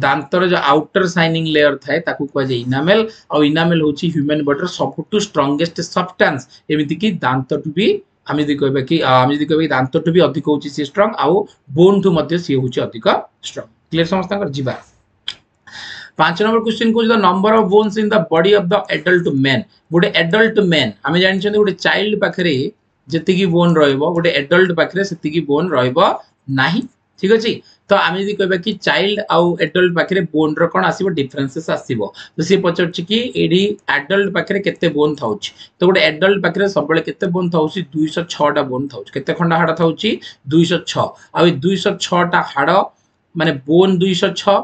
दांतर जो आउटर साइनिंग लेयर थाए ताकु कह जाए इनामेल आउ इनामेल होची ह्यूमन बॉडी सबटु स्ट्रांगेस्ट सब्सटेंस एमिति की दांत टू भी हमें देखो कि हमें देखो कि दांत टू भी अधिक होची से स्ट्रांग आउ बोन टू मध्ये से होची अधिक स्ट्रांग क्लियर समझते हैं जीवा পাঁচ নম্বর কোশ্চিন করছি the number of bones in the body of the adult man গোটে এডল্ট ম্যান আমি জানিছেন গোটে চাইল্ড পাখে যেতিকি বোন রহব গোটে এডল্ট পাখে সেতিকি বোন রহব না ঠিক আছে তো আমি যদি কহবা কি চাইল্ড আউ এডল্ট পাখে বোনর কোণ আসব ডিফরেন্সেস আসব তো সে পচারুছি কি এটি এডল্ট পাখে কেতে বোন থাকছে তো গোটে এডল্ট পাখে সবুলে কেতে বোন থাকছে দুইশ ছটা বোন থাকছে কেতে খন্ডা হাড় থাকছে দুইশ ছ আই দুইশ ছটা হাড় ମାନେ ବୋନ୍ ଦୁଇଶହ ଛଅ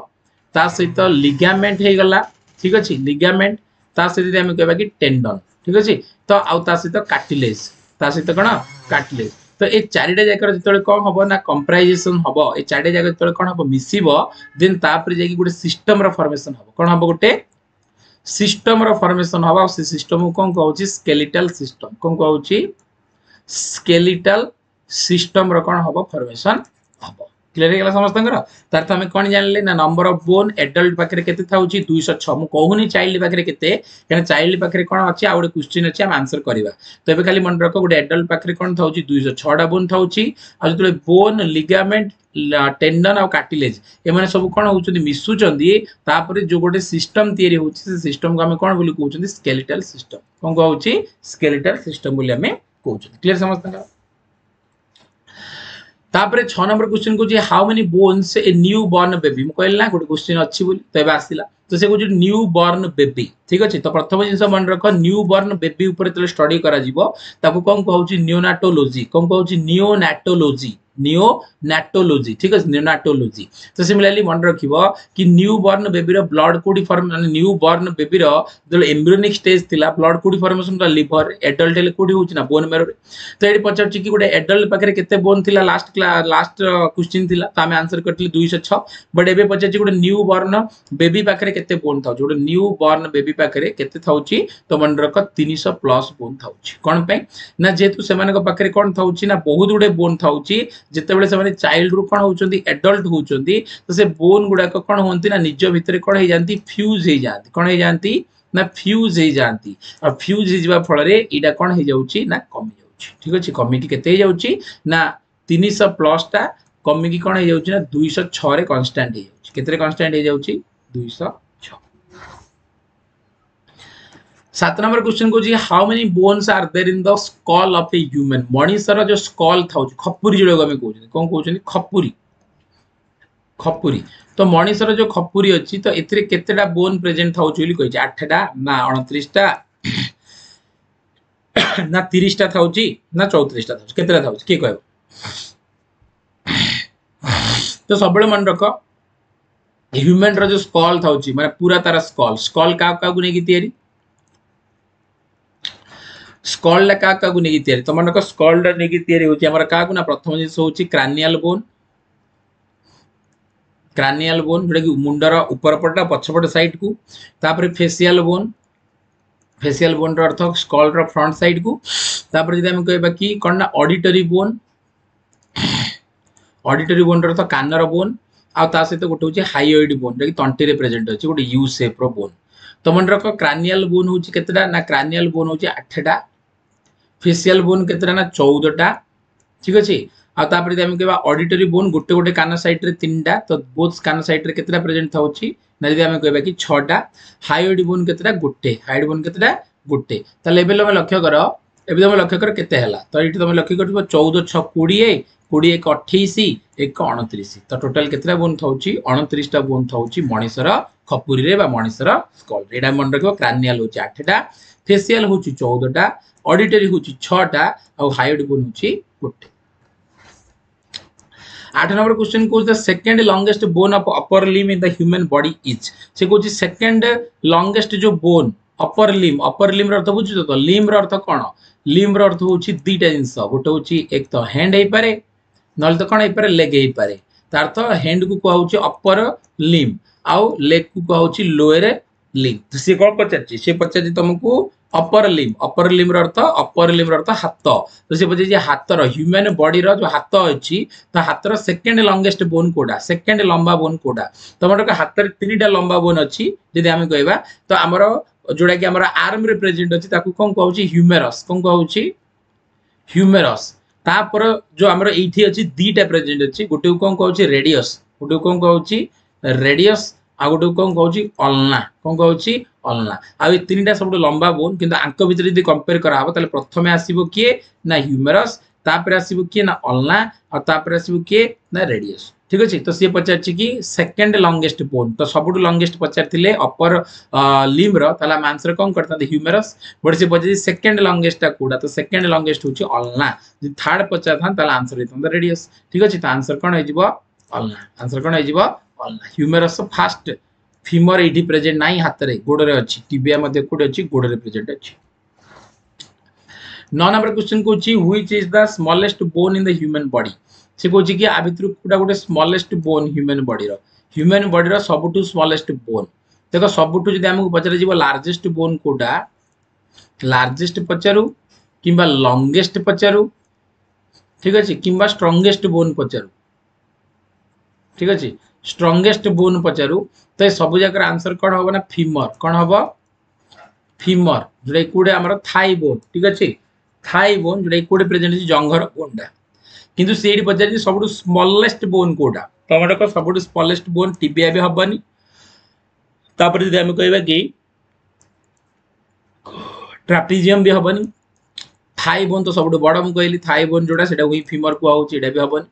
ତା ସହିତ ଲିଗାମେଣ୍ଟ ହେଇଗଲା ଠିକ୍ ଅଛି ଲିଗାମେଣ୍ଟ ତା ସହିତ ଆମେ କହିବା କି ଟେଣ୍ଡନ ଠିକ୍ ଅଛି ତ ଆଉ ତା ସହିତ କାଟିଲେଜ୍ ତା ସହିତ କ'ଣ କାଟିଲେଜ୍ ତ ଏ ଚାରିଟା ଯାକର ଯେତେବେଳେ କ'ଣ ହବ ନା କମ୍ପ୍ରାଇଜେସନ୍ ହବ ଏ ଚାରିଟା ଯାକ ଯେତେବେଳେ କ'ଣ ହବ ମିଶିବ ଦେନ୍ ତାପରେ ଯାଇକି ଗୋଟେ ସିଷ୍ଟମର ଫର୍ମେସନ୍ ହବ କ'ଣ ହବ ଗୋଟେ ସିଷ୍ଟମର ଫର୍ମେସନ୍ ହବ ଆଉ ସେ ସିଷ୍ଟମକୁ କ'ଣ କହୁଛି ସ୍କେଲିଟାଲ ସିଷ୍ଟମ କ'ଣ କହୁଛି ସ୍କେଲିଟାଲ ସିଷ୍ଟମର କ'ଣ ହବ ଫର୍ମେସନ୍ ହବ क्लियर ହେଇଗଲା ସମସ୍ତଙ୍କର ତାର ତ ଆମେ କ'ଣ ଜାଣିଲେ ନା ନମ୍ବର ଅଫ୍ ବୋନ୍ ଏଡଲ୍ଟ ପାଖରେ କେତେ ଥାଉଛି ଦୁଇଶହ ଛଅ ମୁଁ କହୁନି ଚାଇଲ୍ଡ ପାଖରେ କେତେ କାରଣ ଚାଇଲ୍ଡ ପାଖରେ କ'ଣ ଅଛି ଆଉ ଗୋଟେ କ୍ୱେଶ୍ଚିନ୍ ଅଛି ଆମେ ଆନ୍ସର କରିବା ତ ଏବେ ଖାଲି ମନେ ରଖ ଗୋଟେ ଏଡଲ୍ଟ ପାଖରେ କ'ଣ ଥାଉଛି ଦୁଇଶହ ଛଅଟା ବୋନ୍ ଥାଉଛି ଆଉ ଯେତେବେଳେ ବୋନ୍ ଲିଗାମେଣ୍ଟ ଟେଣ୍ଡନ ଆଉ କାଟିଲେଜ ଏମାନେ ସବୁ କ'ଣ ହେଉଛନ୍ତି ମିଶୁଛନ୍ତି ତାପରେ ଯୋଉ ଗୋଟେ ସିଷ୍ଟମ ତିଆରି ହେଉଛି ସେ ସିଷ୍ଟମକୁ ଆମେ କ'ଣ ବୋଲି କହୁଛନ୍ତି ସ୍କେଲିଟାଲ ସିଷ୍ଟମ କ'ଣ କହୁଛି ସ୍କେଲିଟାଲ ସିଷ୍ଟମ ବୋଲି ଆମେ କହୁଛନ୍ତି କ୍ଲିୟର ସମସ୍ତଙ୍କର ତାପରେ ଛଅ ନମ୍ବର କ୍ୱେଶ୍ଚିନ୍ କହୁଛି how many bones a newborn baby ମୁଁ କହିଲି ନା ଗୋଟେ କ୍ୱେଶ୍ଚିନ୍ ଅଛି ବୋଲି ତ ଏବେ ଆସିଲା ତ ସେ କହୁଛି ନ୍ୟୁ ବର୍ନ ବେବି ଠିକ ଅଛି ତ ପ୍ରଥମ ଜିନିଷ ମନେ ରଖ ନ୍ୟୁ ବର୍ନ ବେବି ଉପରେ ଯେତେବେଳେ ଷ୍ଟଡି କରାଯିବ ତାକୁ କ'ଣ କହୁଛି ନ୍ୟୁନାଟୋଲୋଜି କ'ଣ କହୁଛି ନ୍ୟୁନାଟୋଲୋଜି ନିଓନାଟୋଲୋଜି ଠିକ୍ ଅଛି ନିଓନାଟୋଲୋଜି ତ ସିମିଲାରଲି ମନେ ରଖିବ କି ନ୍ୟୁ ବର୍ନ ବେବିର ବ୍ଲଡ୍ କୋଉଠି ଫର୍ମ ମାନେ ନ୍ୟୁ ବର୍ନ ବେବିର ଯେତେବେଳେ ଏମ୍ବ୍ରୋନିକ୍ ଷ୍ଟେଜ୍ ଥିଲା ବ୍ଲଡ୍ କୋଉଠି ଫର୍ମେସନ୍ ଥିଲା ଲିଭର ଏଡଲ୍ଟ ହେଲେ କୋଉଠି ହେଉଛି ନା ବୋନ୍ ମେରୋରେ ତ ଏଠି ପଚାରୁଛି କି ଗୋଟେ ଏଡଲ୍ଟ ପାଖରେ କେତେ ବୋନ୍ ଥିଲା ଲାଷ୍ଟ ଲାଷ୍ଟ କ୍ୱେଶ୍ଚିନ୍ ଥିଲା ତ ଆମେ ଆନ୍ସର କରିଥିଲେ ଦୁଇଶହ ଛଅ ବଟ୍ ଏବେ ପଚାରୁଛି ଗୋଟେ ନ୍ୟୁ ବର୍ନ ବେବି ପାଖରେ କେତେ ବୋନ୍ ଥାଉଛି ଗୋଟେ ନ୍ୟୁ ବର୍ନ ବେବି ପାଖରେ କେତେ ଥାଉଛି ତ ମନେ ରଖ ତିନିଶହ ପ୍ଲସ୍ ବୋନ୍ ଥାଉଛି କ'ଣ ପାଇଁ ନା ଯେହେତୁ ସେମାନଙ୍କ ପାଖରେ କ'ଣ ଥାଉଛି ନା ବହୁତ ଗୁଡ଼େ ବୋନ୍ ଥାଉଛି ଯେତେବେଳେ ସେମାନେ ଚାଇଲ୍ଡରୁ କ'ଣ ହେଉଛନ୍ତି ଆଡଲ୍ଟ ହେଉଛନ୍ତି ତ ସେ ବୋନ୍ ଗୁଡ଼ାକ କ'ଣ ହୁଅନ୍ତି ନା ନିଜ ଭିତରେ କ'ଣ ହେଇଯାନ୍ତି ଫ୍ୟୁଜ୍ ହେଇଯାନ୍ତି କ'ଣ ହେଇଯାନ୍ତି ନା ଫ୍ୟୁଜ୍ ହେଇଯାନ୍ତି ଆଉ ଫ୍ୟୁଜ୍ ହେଇଯିବା ଫଳରେ ଏଇଟା କ'ଣ ହେଇଯାଉଛି ନା କମିଯାଉଛି ଠିକ୍ ଅଛି କମିକି କେତେ ହେଇଯାଉଛି ନା ତିନିଶହ ପ୍ଲସ୍ଟା କମିକି କ'ଣ ହେଇଯାଉଛି ନା ଦୁଇଶହ ଛଅରେ କନଷ୍ଟାଣ୍ଟ ହେଇଯାଉଛି କେତେରେ କନଷ୍ଟାଣ୍ଟ ହେଇଯାଉଛି ଦୁଇଶହ सात नंबर क्वेश्चन को जी how many bones are there in the skull of a human मणिषर जो स्कल थाउଛି ଖପୁରୀ ଯୋଉଟାକୁ ଆମେ କହୁଛନ୍ତି କ'ଣ କହୁଛନ୍ତି ଖପୁରୀ ଖପୁରୀ ତ ମଣିଷର ଯୋଉ ଖପୁରୀ ଅଛି ତ ଏଥିରେ କେତେଟା ବୋନ୍ ପ୍ରେଜେଣ୍ଟ ଥାଉଛି ବୋଲି କହିଛି ଆଠଟା ନା ଅଣତିରିଶଟା ନା ତିରିଶଟା ଥାଉଛି ନା ଚଉତିରିଶଟା ଥାଉଛି କେତେଟା ଥାଉଛି କିଏ କହିବ ତ ସବୁବେଳେ ମନେ ରଖ ହ୍ୟୁମାନ୍ର ଯୋଉ ସ୍କଲ୍ ଥାଉଛି ମାନେ ପୁରା ତାର ସ୍କଲ୍ ସ୍କଲ୍ କାହାକୁ କାହାକୁ ନେଇକି ତିଆରି ସ୍କଲ୍ଡଟା କାହା କାହାକୁ ନେଇକି ତିଆରି ତମାନଙ୍କ ସ୍କଲ୍ଡ ନେଇକି ତିଆରି ହେଉଛି ଆମର କାହାକୁ ନା ପ୍ରଥମ ଜିନିଷ ହେଉଛି କ୍ରାନିଆଲ ବୋନ୍ କ୍ରାନିଆଲ ବୋନ୍ ଯେଉଁଟାକି ମୁଣ୍ଡର ଉପର ପଟଟା ପଛପଟ ସାଇଡ଼କୁ ତାପରେ ଫେସିଆଲ ବୋନ୍ ଫେସିଆଲ ବୋନ୍ର ଅର୍ଥ ସ୍କଲ୍ର ଫ୍ରଣ୍ଟ ସାଇଡ଼କୁ ତାପରେ ଯଦି ଆମେ କହିବା କି କ'ଣ ନା ଅଡିଟୋରୀ ବୋନ୍ ଅଡିଟୋରୀ ବୋନ୍ର ଅର୍ଥ କାନର ବୋନ୍ ଆଉ ତା ସହିତ ଗୋଟେ ହେଉଛି ହାଇଓଇଡ୍ ବୋନ୍ ଯେଉଁଟାକି ତଣ୍ଟିରେ ପ୍ରେଜେଣ୍ଟ ଅଛି ଗୋଟେ ୟୁ ସେପ୍ର ବୋନ୍ ତମଣ୍ଡର କ୍ରାନିଆଲ ବୋନ୍ ହେଉଛି କେତେଟା ନା କ୍ରାନିଆଲ ବୋନ୍ ହେଉଛି ଆଠଟା ଫେସିଆଲ ବୋନ୍ କେତେଟା ନା ଚଉଦଟା ଠିକ୍ ଅଛି ଆଉ ତାପରେ ଯଦି ଆମେ କହିବା ଅଡିଟୋରୀ ବୋନ୍ ଗୋଟେ ଗୋଟେ କାନ ସାଇଡ଼ରେ ତିନିଟା ତ ବୋଥ୍ କାନ ସାଇଡ଼ରେ କେତେଟା ପ୍ରେଜେଣ୍ଟ ଥାଉଛି ନା ଯଦି ଆମେ କହିବା କି ଛଅଟା ହାଇଓଡି ବୋନ୍ କେତେଟା ଗୋଟେ ହାଇଡ୍ ବୋନ୍ କେତେଟା ଗୋଟେ ତାହେଲେ ଏବେ ତମେ ଲକ୍ଷ୍ୟ କର ଏବେ ତମେ ଲକ୍ଷ୍ୟ କର କେତେ ହେଲା ତ ଏଇଠି ତମେ ଲକ୍ଷ୍ୟ କରିଥିବ ଚଉଦ ଛଅ କୋଡ଼ିଏ କୋଡ଼ିଏ ଏକ ଅଠେଇଶ ଏକ ଅଣତିରିଶ ତ ଟୋଟାଲ କେତେଟା ବୋନ୍ ଥାଉଛି ଅଣତିରିଶଟା ବୋନ୍ ଥାଉଛି ମଣିଷର ଖପୁରୀରେ ବା ମଣିଷର ସ୍କଲରେ ଏଇଟା ମନେ ରଖିବ କ୍ରାନିଆଲ ହେଉଛି ଆଠଟା ଫେସିଆଲ ହେଉଛି ଚଉଦଟା ଅଡିଟୋରୀ हूँ छटा ଆଉ ହାଇଟ୍ ଗୁନ୍ ହେଉଛି ଗୋଟେ आठ नंबर क्वेश्चन कौन the second longest bone of upper limb in the human body is से कौन सेकेंड लॉन्गेस्ट जो bone upper limb upper limb अर्थ बुझ तो लिम अर्थ कौन लिम अर्थ हूँ दीटा जिनस गोटे हूँ एक तो हैंड हो पारे ना तो कौन हो पारे लेग हो पारे तार तो हैंड को कहूँ अपर लिम आउ लेग को कहूँ लोअर लिम तो सी कौन पचार पचार तुमको ଅପର ଲିମ୍ ଅପର ଲିମ୍ର ଅର୍ଥ ଅପର ଲିମ୍ର ଅର୍ଥ ହାତ ତ ସେ ବୁଝେ ଯେ ହାତର ହ୍ୟୁମାନ ବଡିର ଯୋଉ ହାତ ଅଛି ତା ହାତର ସେକେଣ୍ଡ ଲଙ୍ଗେଷ୍ଟ ବୋନ୍ କୋଉଟା ସେକେଣ୍ଡ ଲମ୍ବା ବୋନ୍ କୋଉଟା ତମର ହାତରେ ତିନିଟା ଲମ୍ବା ବୋନ୍ ଅଛି ଯଦି ଆମେ କହିବା ତ ଆମର ଯୋଉଟାକି ଆମର ଆର୍ମରେ ପ୍ରେଜେଣ୍ଟ ଅଛି ତାକୁ କ'ଣ କୁହାଉଛି ହ୍ୟୁମେରସ୍ କ'ଣ କୁହାଉଛି ହ୍ୟୁମେରସ୍ ତାପରେ ଯୋଉ ଆମର ଏଇଠି ଅଛି ଦୁଇଟା ପ୍ରେଜେଣ୍ଟ ଅଛି ଗୋଟିକୁ କ'ଣ କୁହାଉଛି ରେଡିଅସ୍ ଗୋଟିକୁ କ'ଣ କୁହାଉଛି ରେଡିଅସ୍ आ गोटे कौन कौन अल्ना कौन कौन अल्ना आनिटा सब लंबा बोन कि आंक भितर जब कंपेयर कराब तेल प्रथम आसो किए ना ह्यूमेरस आसो किए ना अलना और आसो किए ना रेडियस ठीक अच्छे तो सी पचार कि सेकेंड लंगेस्ट बोन तो सब लंगेस्ट पचारे अपर लिम रहा मंसर कौन करते ह्यूमेरस बट सी पचार सेकेंड लंगेस्टा कौटा तो सेकेंड लंगेस्ट हूँ अलना जो थार्ड पचार था आंसर होता रेडियस ठीक अच्छे तो आंसर कौन हो अल्ना आंसर कौन हो ହ୍ୟୁମର ଫାଷ୍ଟ ଫିମର ଏଇଠି ପ୍ରେଜେଣ୍ଟ ନାହିଁ ହାତରେ ଗୋଡ଼ରେ ଅଛି ଟିବିଆ ମଧ୍ୟ କୋଉଠି ଅଛି ଗୋଡ଼ରେ ପ୍ରେଜେଣ୍ଟ ଅଛି ନଅ ନମ୍ବର କ୍ୱେଶ୍ଚନ୍ କହୁଛି which is the smallest bone in the human body ସେ କହୁଛି କି ଆ ଭିତରୁ କୋଉଟା ଗୋଟେ ସ୍ମଲେଷ୍ଟ ବୋନ୍ ହ୍ୟୁମାନ ବଡିର ହ୍ୟୁମାନ ବଡିର ସବୁଠୁ ସ୍ମଲେଷ୍ଟ ବୋନ୍ ଦେଖ ସବୁଠୁ ଯଦି ଆମକୁ ପଚରାଯିବ ଲାର୍ଜେଷ୍ଟ ବୋନ୍ କୋଉଟା ଲାର୍ଜେଷ୍ଟ ପଚାରୁ କିମ୍ବା ଲଙ୍ଗେଷ୍ଟ ପଚାରୁ ଠିକ ଅଛି କିମ୍ବା ଷ୍ଟ୍ରଙ୍ଗେଷ୍ଟ ବୋନ୍ ପଚାରୁ ଠିକ ଅଛି স্ট্রঙ্গেস্ট বোন পচারু তো ଏ ସବୁ ଯାକର ଆନ୍ସର କ'ଣ ହେବ ନା ଫିମର କ'ଣ ହେବ ଫିମର ଯୋଉଟାକି କୋଉଠି ଆମର ଥାଇ ବୋନ୍ ଠିକ ଅଛି ଥାଇ ବୋନ୍ ଯୋଉଟାକି କୋଉଠି ପ୍ରେଜେଣ୍ଟ ଅଛି ଜଙ୍ଘର ବୋନ୍ଟା କିନ୍ତୁ ସେଇଠି ପଚାରିଛି ସବୁଠୁ ସ୍ମଲେଷ୍ଟ ବୋନ୍ କୋଉଟା ତମର କ'ଣ ସବୁଠୁ ସ୍ମଲେଷ୍ଟ ବୋନ୍ ଟିବିଆ ବି ହବନି ତାପରେ ଯଦି ଆମେ କହିବା କି ଟ୍ରାପିଜିୟମ ବି ହବନି থাই বোন তো সবুঠু বড় মু কহিলি থাই বোন যেটা সেটা হুই ফিমর কুহাচ্ছে এটা বি হবনি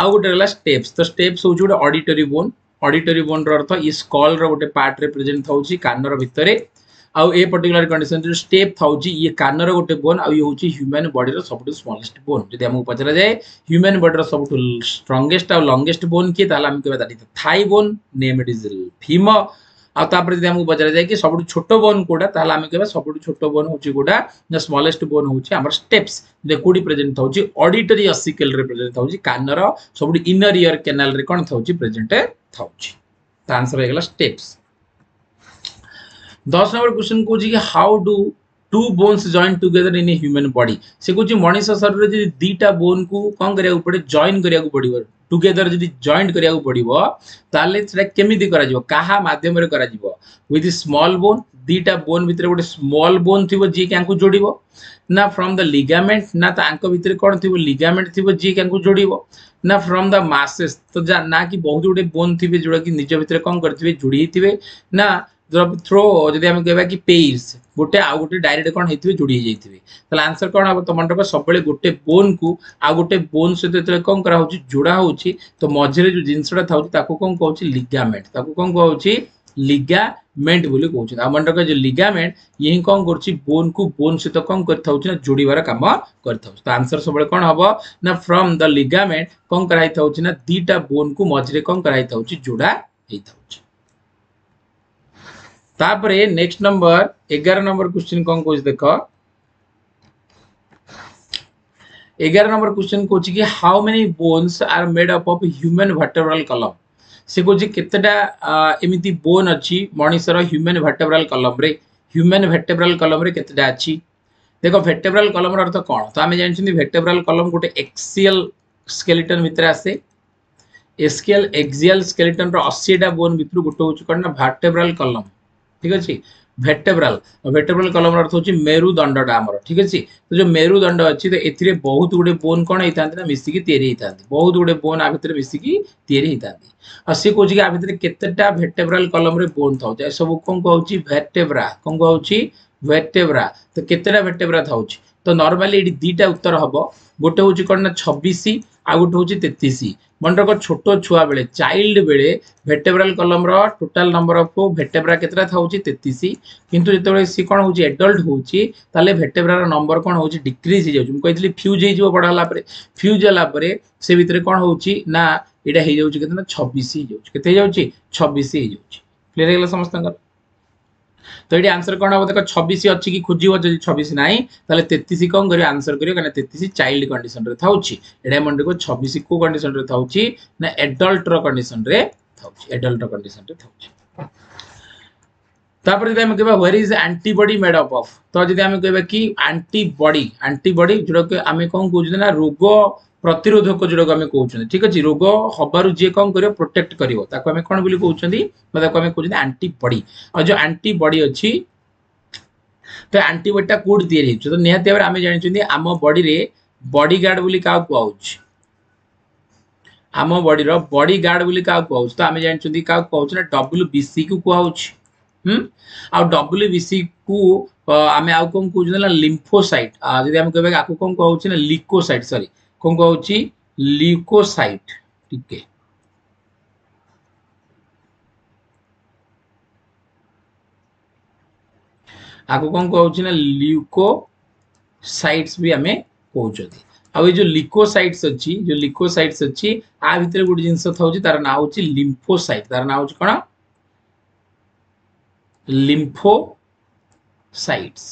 আউ গোটে রহলা স্টেপস তো স্টেপস হচ্ছে গোটে অডিটরি বোন অডিটরি বোনর অর্থ ই স্কলর গোটে পার্টরে প্রেজেন্ট থাউছি কানর ভিতরে ଆଉ ଏ ପର୍ଟିକୁଲାର କଣ୍ଡିସନ୍ ଯେଉଁ ଷ୍ଟେପ୍ ଥାଉଛି ଇଏ କାନର ଗୋଟେ ବୋନ୍ ଆଉ ଇଏ ହେଉଛି ହ୍ୟୁମାନ୍ ବଡିର ସବୁଠୁ ସ୍ମଲେଷ୍ଟ ବୋନ୍ ଯଦି ଆମକୁ ପଚରାଯାଏ ହ୍ୟୁମାନ୍ ବଡିର ସବୁଠୁ ଷ୍ଟ୍ରଙ୍ଗେଷ୍ଟ ଆଉ ଲଙ୍ଗେଷ୍ଟ ବୋନ୍ କିଏ ତାହେଲେ ଆମେ କହିବା ଦାଟି thigh bone name it is femur आउर जब पचरा जाए कि सब छोट बोन कौटा आम कह सब छोट बोन होगा ना स्मलेट बोन हमारे स्टेप्स कौटी प्रेजेन्ट हूँ अडिटरी असिकेल प्रेजेन्ट हूँ कानर सब इनर इयर केनाल कौन थी प्रेजेन्ट थर हो स्टेप्स दस नंबर क्वेश्चन कह how do two bones join together in human body से कहते मनीष शरीर जी दीटा बोन को कौन कराया पड़े जॉइन कराया पड़ा टुगेदर जब जॉइंट करा पड़ोसी कहाम विथ स्मल बोन दीटा बोन भितर गोटे स्मल बोन थी जी क्या जोड़ ना फ्रम द लिगामेंट ना तो भितर कौन थी लिगामेंट थी जी क्या जोड़ ना फ्रम द मसेस तो ना कि बहुत गुटे बोन थी जोड़ा कि निज भर कौन करेंगे जोड़ी थे ना थ्रो जब आम कहवा कि पेयर्स गोटे आउ गोटे डायरेक्ट कौन होते जोड़ी जाइए तो आंसर कौन हम तुम मंडप सब गोटे बोन को आउ गोटे बोन सहित जो कौन करा जोड़ा हो तो मझे जो जिनसटा था कौन कौन लिगामेंट कौन कौन लिगामेंट बोली कहते आम मंडप जो लिगामेंट ये ही कौन कर बोन को बोन सहित कौन कर जोड़बार काम कर तो आंसर सब कौन हम ना फ्रम द लिगामेंट कौन कराई था दीटा बोन को मझे कौन कराई था जोड़ा होता तापर नेक्स्ट नंबर एगार नंबर क्वेश्चन कौन कह देख एगार नंबर क्वेश्चन कह कि how many bones are made up of human vertebral column से कह कतेटा बोन अच्छी मनीषर ह्यूमन भर्टेबरल कलम ह्यूमन भेटेबराल कलम कतेटा अच्छी देख भेटेबराल कलम अर्थ कौन तो आम जानते भेटेबराल कलम गोटे एक्सीएल स्केलेटन भितर आसे एसकेल एक्जिएल स्केलेटन रशीटा बोन भितर गोटे हूँ कौन ना भर्टेबराल कलम ঠিক ଅଛି ভেটেବ୍রাল ভেটেব্রাল কলমর অর্থ হচ্ছে মেরুদণ্ডটা আমার ঠিক আছে তো যে মেরুদণ্ড অছি তো এতে বহুত গুড়ে বোন কোণ হইতাতে না মিশিকি তৈরি হইতাতে বহুত গুড়ে বোন আ ভিতরে মিশিকি তৈরি হইতাতে আর সে কোচি কি আ ভিতরে কেতটা ভেটেব্রাল কলমরে বোন থাউছে এসব কোন কোচি ভেটেব্রা কোন কোচি ভেটেব্রা তো কেতটা ভেটেব্রা থাউছে ତ ନର୍ମାଲି ଏଠି ଦୁଇଟା ଉତ୍ତର ହେବ ଗୋଟେ ହେଉଛି କ'ଣ ନା ଛବିଶ ଆଉ ଗୋଟେ ହେଉଛି ତେତିଶ ମନେ ରଖ ଛୋଟ ଛୁଆ ବେଳେ ଚାଇଲ୍ଡ ବେଳେ ଭେଟେବ୍ରାଲ କଲମର ଟୋଟାଲ ନମ୍ବର ଅଫ୍ ଭେଟେବ୍ରା କେତେଟା ଥାଉଛି ତେତିଶ କିନ୍ତୁ ଯେତେବେଳେ ସେ କ'ଣ ହେଉଛି ଏଡଲ୍ଟ ହେଉଛି ତାହେଲେ ଭେଟେବ୍ରାର ନମ୍ବର କ'ଣ ହେଉଛି ଡିକ୍ରିଜ୍ ହେଇଯାଉଛି ମୁଁ କହିଥିଲି ଫ୍ୟୁଜ୍ ହେଇଯିବ ବଡ଼ ହେଲା ପରେ ଫ୍ୟୁଜ୍ ହେଲା ପରେ ସେ ଭିତରେ କ'ଣ ହେଉଛି ନା ଏଇଟା ହେଇଯାଉଛି କେତେ ନା ଛବିଶ ହେଇଯାଉଛି କେତେ ହେଇଯାଉଛି ଛବିଶ ହେଇଯାଉଛି କ୍ଲିୟର ହେଇଗଲା ସମସ୍ତଙ୍କର তো এটি আনসর কোণ হব দেখ ছবিশ অছি কি খোঁজব যদি ছবিশ নাই তাহলে তেত্রিশ কম করবে আনসর করবে কিনা তেত্রিশ চাইল্ড কন্ডিশনরে থাকছে এটা মনে রাখব ছবিশ কো কন্ডিশনরে থাকছে না এডল্টর কন্ডিশনরে থাকছে এডল্টর কন্ডিশনরে থাকছে তারপরে যদি আমি কেবা where is antibody made of of তো যদি আমি কেবা কি আন্টিবডি আন্টিবডি যেটা আমি কম কହୁছি না রোগ ପ୍ରତିରୋଧକ ଯୋଉଟାକୁ ଆମେ କହୁଛନ୍ତି ଠିକ ଅଛି ରୋଗ ହବାରୁ ଯିଏ କ'ଣ କରିବ ପ୍ରୋଟେକ୍ଟ କରିବ ତାକୁ ଆମେ କ'ଣ ବୋଲି କହୁଛନ୍ତି ବା ତାକୁ ଆମେ କହୁଛନ୍ତି ଆଣ୍ଟିବଡି ଆଉ ଯୋଉ ଆଣ୍ଟିବଡି ଅଛି ତ ଆଣ୍ଟିବଡିଟା କୋଉଠି ତିଆରି ହେଉଛି ତ ନିହାତି ଭାବରେ ଆମେ ଜାଣିଛନ୍ତି ଆମ ବଡିରେ ବଡି ଗାର୍ଡ ବୋଲି କାହାକୁ କୁହାଉଛି ଆମ ବଡିର ବଡି ଗାର୍ଡ ବୋଲି କାହାକୁ କୁହାଉଛି ତ ଆମେ ଜାଣିଛନ୍ତି କାହାକୁ କହୁଛୁ ନା ଡବ୍ଲ୍ୟୁ ବିସି କୁ କୁହାଉଛି ହୁଁ ଆଉ ଡବ୍ଲ୍ୟୁ ବିସି କୁ ଆମେ ଆଉ କ'ଣ କହୁଛନ୍ତି ନା ଲିମ୍ଫୋସାଇଟ୍ ଯଦି ଆମେ କହିବା ଆକୁ କ'ଣ କହୁଛି ନା ଲିକୋସାଇଟ୍ ସରି कौन कहूँ ल्यूकोसाइट टी आपको कौन कहूँ ना ल्यूकोसाइट्स भी आम कौन आउ ये जो लिकोसाइट्स अच्छी जो लिकोसाइट्स अच्छी आ भितर गोटे जिनस तार ना हूँ लिम्फोसाइट तार ना हूँ कौन लिम्फोसाइट्स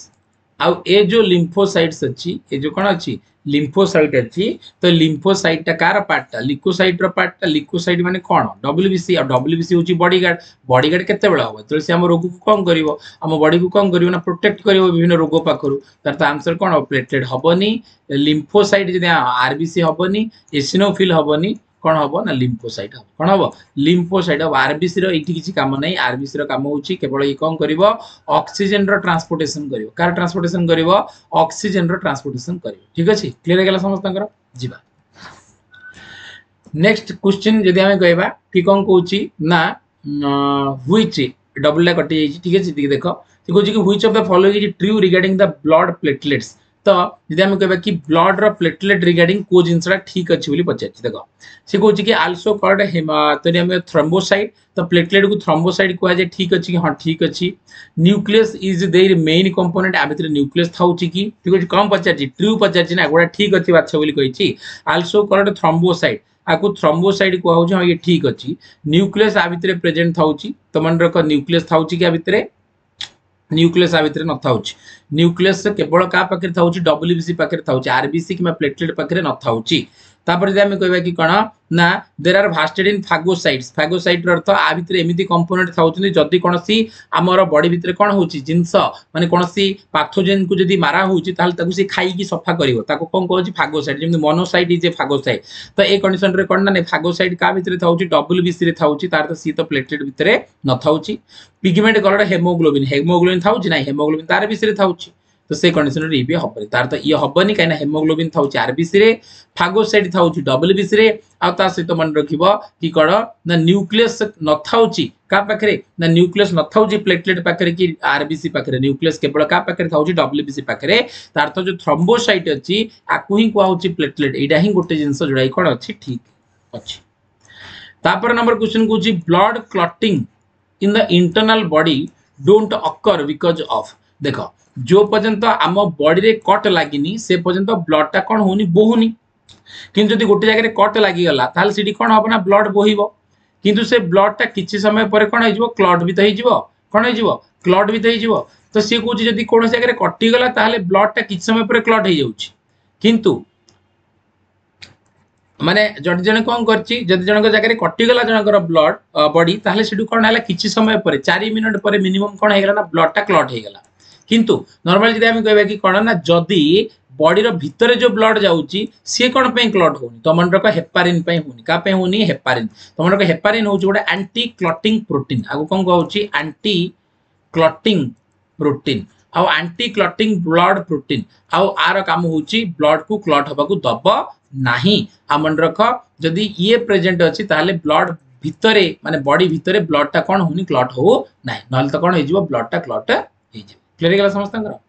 ଆଉ ଏ ଯେଉଁ ଲିମ୍ଫୋସାଇଟ୍ସ ଅଛି ଏ ଯେଉଁ କ'ଣ ଅଛି ଲିମ୍ଫୋସାଇଟ୍ ଅଛି ତ ଲିମ୍ଫୋସାଇଟ୍ଟା କାହାର ପାର୍ଟଟା ଲିକୋସାଇଟ୍ର ପାର୍ଟଟା ଲିକୋସାଇଟ୍ ମାନେ କ'ଣ ଡବ୍ଲ୍ୟୁ ବି ସି ଆଉ ଡବ୍ଲ୍ୟୁ ବି ସି ହେଉଛି ବଡିଗାର୍ଡ ବଡିଗାର୍ଡ କେତେବେଳେ ହେବ ଯେତେବେଳେ ସେ ଆମ ରୋଗକୁ କମ୍ କରିବ ଆମ ବଡିକୁ କମ୍ କରିବ ନା ପ୍ରୋଟେକ୍ଟ କରିବ ବିଭିନ୍ନ ରୋଗ ପାଖରୁ ତାର ତ ଆନ୍ସର କ'ଣ ପ୍ଲେଟଲେଟ୍ ହେବନି ଲିମ୍ଫୋସାଇଟ୍ ଯଦି ଆର୍ ବି ସି ହେବନି ଏସିନୋଫିଲ୍ ହେବନି कौन हम ना लिम्फोसाइट हम कौन हम लिम्फोसाइट हम आरबीसी रही किसी कम नहीं आरबीसी राम हो केवल ये कौन कर अक्सीजेन रानसपोर्टेसन कर क्या ट्रांसपोर्टेसन कर अक्सीजेन रानसपोर्टेसन कर ठीक अच्छे क्लीयर है समस्त जीवा नेक्स्ट क्वेश्चन जदि कह कौन कौच ना हुई डबल डा कटि ठीक है देख कहूँ कि हुई of the following is true regard the blood platelets तो जब आम कह ब्लड र्लेटलेट रिगार्ड को जिनटा ठीक अच्छी पचारे देख सी कहते कि आलसो कर्ड तो थ्रम्बोसाइड तो प्लेटलेट को थ्रम्बोसाइड कहुए ठीक अच्छी हाँ ठीक अच्छी nucleus is the main component आ भितर न्यूक्लियस था कि ठीक अच्छे कम पचार ट्रू पचार ठीक अच्छे बाछ आलसो कर्ड थ्रम्बोसाइड आपको थ्रम्बोसाइड कहु हाँ ये ठीक अच्छी न्यूक्लियस आ भितर प्रेजेन्ट था तो मन रख न्यूक्लियस था कि भितर न्यूक्लियस आ भितर न थाउछि न्यूक्लियस केवल क्या पाखे थाउछि डब्ल्यूबीसी पाखे थाउछि आरबीसी किंवा प्लेटलेट पाखे न थाउछि ତାପରେ ଯଦି ଆମେ କହିବା କି କ'ଣ ନା ଦେର୍ ଆର୍ ଭାଷ୍ଟେଡ୍ ଇନ୍ ଫାଗୋସାଇଟ୍ସ ଫାଗୋସାଇଟ୍ର ଅର୍ଥ ଆ ଭିତରେ ଏମିତି କମ୍ପୋନେଣ୍ଟ ଥାଉଛନ୍ତି ଯଦି କୌଣସି ଆମର ବଡି ଭିତରେ କ'ଣ ହେଉଛି ଜିନିଷ ମାନେ କୌଣସି ପାଥୋଜେନ୍କୁ ଯଦି ମାରା ହେଉଛି ତାହେଲେ ତାକୁ ସେ ଖାଇକି ସଫା କରିବ ତାକୁ କ'ଣ କହୁଛି ଫାଗୋସାଇଟ୍ ଯେମିତି ମନୋସାଇଟ୍ ଇଜ୍ ଏ ଫାଗୋସାଇଟ୍ ତ ଏ କଣ୍ଡିସନ୍ରେ କ'ଣ ନା ନାଇଁ ଫାଗୋସାଇଟ୍ କାହା ଭିତରେ ଥାଉଛି ଡବ୍ଲ୍ୟୁ ବିସିରେ ଥାଉଛି ତାର ତ ସି ତ ପ୍ଲେଟେଟ୍ ଭିତରେ ନଥାଉଛି ପିଗମେଣ୍ଟ କଲର୍ ହେମୋଗ୍ଲୋବିନ୍ ହେମୋଗ୍ଲୋବିନ୍ ଥାଉଛି ନାଇଁ ହେମୋଗ୍ଲୋବିନ୍ ତାର ବିସିରେ ଥାଉଛି তো সেই কন্ডিশনরে ইবি হবনি তার তো ইয়ে হবনি কিনা হিমোগ্লোবিন থাউছি আরবিসি রে ফাগোসাইট থাউছি ডব্লুবিসি রে আউ তা সহিত মনে রাখিব কি কোন না নিউক্লিয়াস নথাউছি কা পাখরে না নিউক্লিয়াস নথাউছি প্লেটলেট পাখরে কি আরবিসি পাখরে নিউক্লিয়াস কেবল কা পাখরে থাউছি ডব্লুবিসি পাখরে তার তো যে থ্রম্বোসাইট অছি আকু হি কুয়া হচ্ছে প্লেটলেট এইটা হি গোটে জিনিস যোড়াই কোন অছি ঠিক অছি তারপরে নম্বর কোশ্চেন কোচি blood clotting in the internal body don't occur because of দেখো जो पर्यंत आम बडीରେ କଟ୍ ଲାଗିନି ସେ ପର୍ଯ୍ୟନ୍ତ ବ୍ଲଡ଼ଟା କ'ଣ ହେଉନି ବୋହୁନି କିନ୍ତୁ ଯଦି ଗୋଟେ ଜାଗାରେ କଟ୍ ଲାଗିଗଲା ତାହେଲେ ସେଠି କ'ଣ ହେବ ନା ବ୍ଲଡ଼ ବୋହିବ କିନ୍ତୁ ସେ ବ୍ଲଡ଼ଟା କିଛି ସମୟ ପରେ କ'ଣ ହେଇଯିବ କ୍ଲଟ୍ ବି ତ ହେଇଯିବ କ'ଣ ହେଇଯିବ କ୍ଲଟ୍ ବି ତ ହେଇଯିବ ତ ସିଏ କହୁଛି ଯଦି କୌଣସି ଜାଗାରେ କଟିଗଲା ତାହେଲେ ବ୍ଲଡ଼ଟା କିଛି ସମୟ ପରେ କ୍ଲଟ୍ ହେଇଯାଉଛି କିନ୍ତୁ ମାନେ ଯଦି ଜଣେ କ'ଣ କରିଛି ଯଦି ଜଣଙ୍କ ଜାଗାରେ କଟିଗଲା ଜଣଙ୍କର ବ୍ଲଡ଼ ବଡି ତାହେଲେ ସେଠୁ କ'ଣ ହେଲା କିଛି ସମୟ ପରେ ଚାରି ମିନିଟ୍ ପରେ ମିନିମମ୍ କ'ଣ ହେଇଗଲା ନା ବ୍ଲଡ଼ଟା କ୍ଲଟ୍ ହେଇଗଲା किंतु नर्माल जी आम कह कौन ना जदि बडी भितर जो ब्लड जाऊँगी सी कौन पर क्लड हो तुम हेपारीन होनी क्या होनी हेपारीन तुम हेपारीन हूँ गोटे आंटी क्लटिंग प्रोटीन आगे कौन कहे आंटी क्लटिंग प्रोटीन आउ आंटी क्लटिंग ब्लड प्रोटीन आउ आर काम हूँ ब्लड को क्लट हाँ दब ना आ मन रख जदि ये प्रेजेट अच्छी ब्लड भितर मानते बडी ब्लड टा कौन होनी क्लट हो ना तो कौन हो ब्लडा क्लट हो क्लीयर है समस्त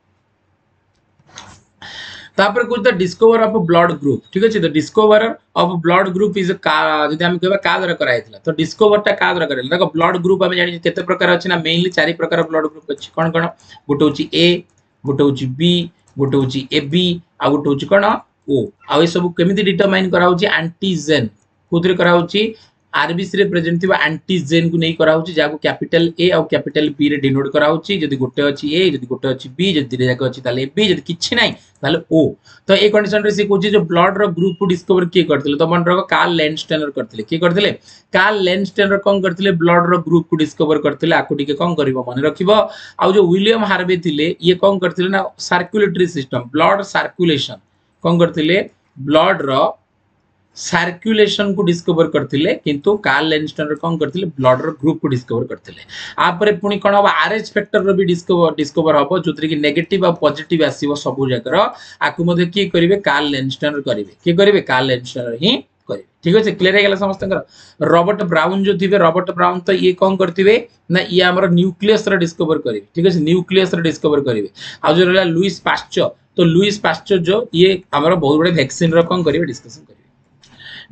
तापर तो कुछ the discover of blood group ठीक अच्छे तो discover of blood group is जी कह द्वारा कराई तो डिस्कवर टा क्या द्वारा कराइल देख ब्लड ग्रुप आम जानते कैसे प्रकार अच्छे ना मेनली चार प्रकार ब्लड ग्रुप अच्छे कौन कौन गोटे हूँ ए गोटे हूँ बी गोटे हूँ ए बी आ गोटे हूँ कौन ओ आ सब कमी डिटरमाइन कराँ आंटीजेन कौन कराँ आरबीसी प्रेजेन्ट थी आंटीजेन को नहीं कराऊँ जहाँ क्यापिटाल ए आउ क्यापिटाल बी रे डिनोट कराऊँ गोटे अच्छी ए जदि गोटे अच्छी बी जदि दुटा जाक अच्छी ए बी जदि किसी ना ताले ओ तो ये कंडीशन रे सी कहूँ जो ब्लड रो ग्रुप को डिस्कवर किए करते तो मन रख कार्ल लेनस्टेनर करते किए करते कार्ल लेनस्टेनर कौन करते ब्लड रो को डिस्कवर करते आपको कौन कर मन रख जो विलियम हार्वे थे ये कौन करते सर्कुलेटरी सिस्टम ब्लड सर्कुलेशन कौन करते ब्लड रो सर्कुलेशन को डिस्कवर करते कि कार्ल एनस्टन कौन करते ब्लड ग्रुप को डिस्कवर करते पुणी कौन हम आर एच फैक्टर भी डिस्कवर डिस्कवर हम जो थी नेगेटिव आ पजिट आस सब जगह आपको किए करेंगे कार्ल एनस्टन करेंगे किए करेंगे कार्ल एनस्टन ही करेंगे ठीक अच्छे क्लीयर हो समस्त रबर्ट ब्राउन जो थे रबर्ट ब्राउन तो ये कौन करेंगे ना ये आम न्यूक्लियस डिस्कवर करेंगे ठीक अच्छे न्यूक्लियस डिस्कवर करेंगे आज जो रहा लुईस पाश्चर तो लुईस पाश्चर जो ये आम बहुत बड़े भैक्सीन रहा करेंगे डिस्कसन कर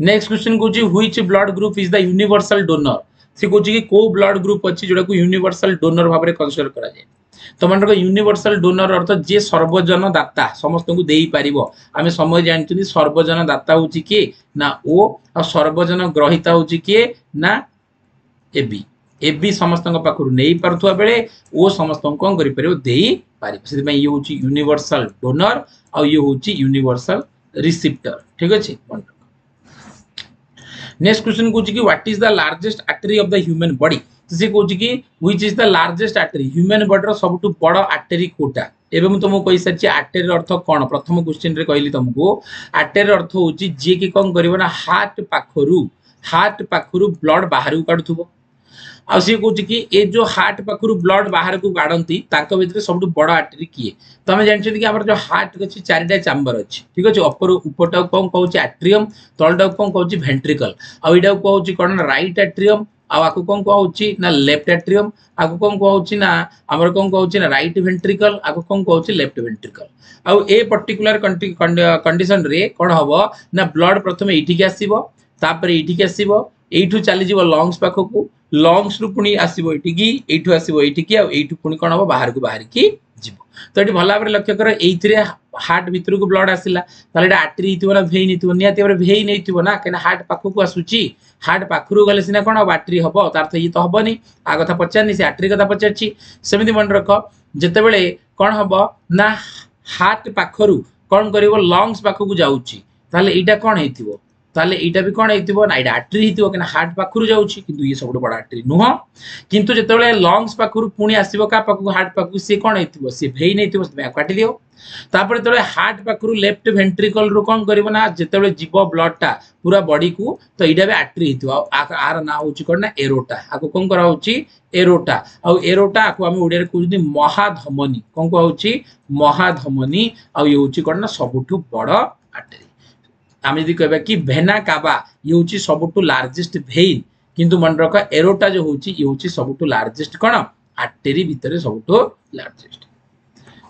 ନେକ୍ସଟ କ୍ୱେଶ୍ଚନ୍ କହୁଛି which blood group is the universal donor ସେ କହୁଛି କି କୋଉ ବ୍ଲଡ୍ ଗ୍ରୁପ୍ ଅଛି ଯୋଉଟାକୁ ୟୁନିଭର୍ସାଲ ଡୋନର ଭାବରେ କନସିଡର କରାଯାଏ তোমার ইউনিভর্সাল ডোনর অর্থ যে সর্বজন দাতা সমস্ত দেইপারিব আমি সময় জাঁচি সর্বজন দাতা হচ্ছে কি না ও সর্বজন গ্রহিতা হচ্ছে কি না এবি এবি সমস্ত পাখু নেই পারুয়া বেড়ে ও সমস্ত কম করে পারিব দেইপারিব সেই ইয়ে হচ্ছে ইউনিভর্সাল ডোনর আউ ইয়ে হচ্ছে ইউনিভর্সাল রিসিপ্টর ঠিক আছে বন্ধু नेक्स्ट क्वेश्चन को what is the largest artery of the human body से कौन which is the largest artery human body सबुठ बड़ आर्टेरी कोटा एवं मु तुमको कही सारी आर्टेरी अर्थ कौन प्रथम क्वेश्चन रे कहली तुमको आर्टेरी अर्थ हूँ जी जी की कौन कर हार्ट पाखर हार्ट पाखर ब्लड बाहर काढ़ु ଆଉ ସିଏ କହୁଛି କି ଏ ଯୋଉ ହାର୍ଟ ପାଖରୁ ବ୍ଲଡ୍ ବାହାରକୁ କାଢନ୍ତି ତାଙ୍କ ଭିତରେ ସବୁଠୁ ବଡ ଆର୍ଟେରୀ କିଏ ତମେ ଜାଣିଛନ୍ତି କି ଆମର ଯୋଉ ହାର୍ଟ ଅଛି ଚାରିଟା ଚାମ୍ବର ଅଛି ଠିକ ଅଛି ଉପର ଉପରଟାକୁ କଣ କହୁଛି ଆଟ୍ରିୟମ୍ ତଳଟାକୁ କଣ କହୁଛି ଭେଣ୍ଟ୍ରିକଲ ଆଉ ଏଇଟାକୁ କହୁଛି କଣ ନା ରାଇଟ୍ ଆଟ୍ରିୟମ୍ ଆଉ ଆକୁ କଣ କୁହାହଉଛି ନା ଲେଫ୍ଟ ଆଟ୍ରିୟମ୍ ଆକୁ କଣ କୁହାହଉଛି ନା ଆମର କଣ କହୁଛି ନା ରାଇଟ୍ ଭେଣ୍ଟ୍ରିକଲ ଆକୁ କଣ କହୁଛି ଲେଫ୍ଟ ଭେଣ୍ଟ୍ରିକଲ ଆଉ ଏ ପର୍ଟିକୁଲାର କଣ୍ଡିସନରେ କଣ ହବ ନା ବ୍ଲଡ୍ ପ୍ରଥମେ ଏଇଠିକି ଆସିବ ତାପରେ ଏଇଠିକି ଆସିବ ଏଇଠୁ ଚାଲିଯିବ ଲଙ୍ଗସ୍ ପାଖକୁ ଲଙ୍ଗସରୁ ପୁଣି ଆସିବ ଏଇଠିକି ଏଇଠୁ ଆସିବ ଏଇଠିକି ଆଉ ଏଇଠୁ ପୁଣି କ'ଣ ହେବ ବାହାରକୁ ବାହାରିକି ଯିବ ତ ଏଠି ଭଲ ଭାବରେ ଲକ୍ଷ୍ୟ କର ଏଇଥିରେ ହାର୍ଟ ଭିତରକୁ ବ୍ଲଡ୍ ଆସିଲା ତାହେଲେ ଏଇଟା ଆଟ୍ରି ହେଇଥିବ ନା ଭେଇ ନେଇଥିବ ନିହାତି ଭାବରେ ଭେଇ ନେଇଥିବ ନା କାହିଁକିନା ହାର୍ଟ ପାଖକୁ ଆସୁଛି ହାର୍ଟ ପାଖରୁ ଗଲେ ସିନା କ'ଣ ହେବ ଆଟ୍ରି ହେବ ତାର ତ ଇଏ ତ ହେବନି ଆ କଥା ପଚାରିନି ସେ ଆଟ୍ରି କଥା ପଚାରିଛି ସେମିତି ମନେ ରଖ ଯେତେବେଳେ କ'ଣ ହେବ ନା ହାର୍ଟ ପାଖରୁ କ'ଣ କରିବ ଲଙ୍ଗସ୍ ପାଖକୁ ଯାଉଛି ତାହେଲେ ଏଇଟା କ'ଣ ହେଇଥିବ ତାହେଲେ ଏଇଟା ବି କ'ଣ ହେଇଥିବ ନା ଏଇଟା ଆର୍ଟେରୀ ହେଇଥିବ କିନା ହାର୍ଟ ପାଖରୁ ଯାଉଛି କିନ୍ତୁ ଇଏ ସବୁଠୁ ବଡ଼ ଆର୍ଟେରୀ ନୁହଁ କିନ୍ତୁ ଯେତେବେଳେ ଲଙ୍ଗସ୍ ପାଖରୁ ପୁଣି ଆସିବ କାହା ପାଖକୁ ହାର୍ଟ ପାଖକୁ ସିଏ କ'ଣ ହେଇଥିବ ସିଏ ଭେଇ ନେଇଥିବ ସେଥିପାଇଁ କାଟିଦିଅ ତାପରେ ଯେତେବେଳେ ହାର୍ଟ ପାଖରୁ ଲେଫ୍ଟ ଭେଣ୍ଟ୍ରିକଲରୁ କ'ଣ କରିବ ନା ଯେତେବେଳେ ଯିବ ବ୍ଲଡ଼ଟା ପୁରା ବଡ଼ିକୁ ତ ଏଇଟା ବି ଆର୍ଟେରୀ ହେଇଥିବ ଆଉ ଆର ନାଁ ହେଉଛି କ'ଣ ନା ଏରୋଟା ଆକୁ କ'ଣ କରାହେଉଛି ଏରୋଟା ଆଉ ଏରୋଟା ଆକୁ ଆମେ ଓଡ଼ିଆରେ କହୁଛନ୍ତି ମହାଧମନୀ କ'ଣ କୁହାହେଉଛି ମହାଧମନୀ ଆଉ ଇଏ ହେଉଛି କ'ଣ ନା ସବୁଠୁ ବଡ଼ ଆର୍ଟେରୀ आम जी कह कि भेना काबा ये हूँ सबुठ लार्जेस्ट भेन किंतु मन रख एरोटा जो हूँ ये हूँ सब लार्जेस्ट कौन आर्टेरी भितर सब लार्जेस्ट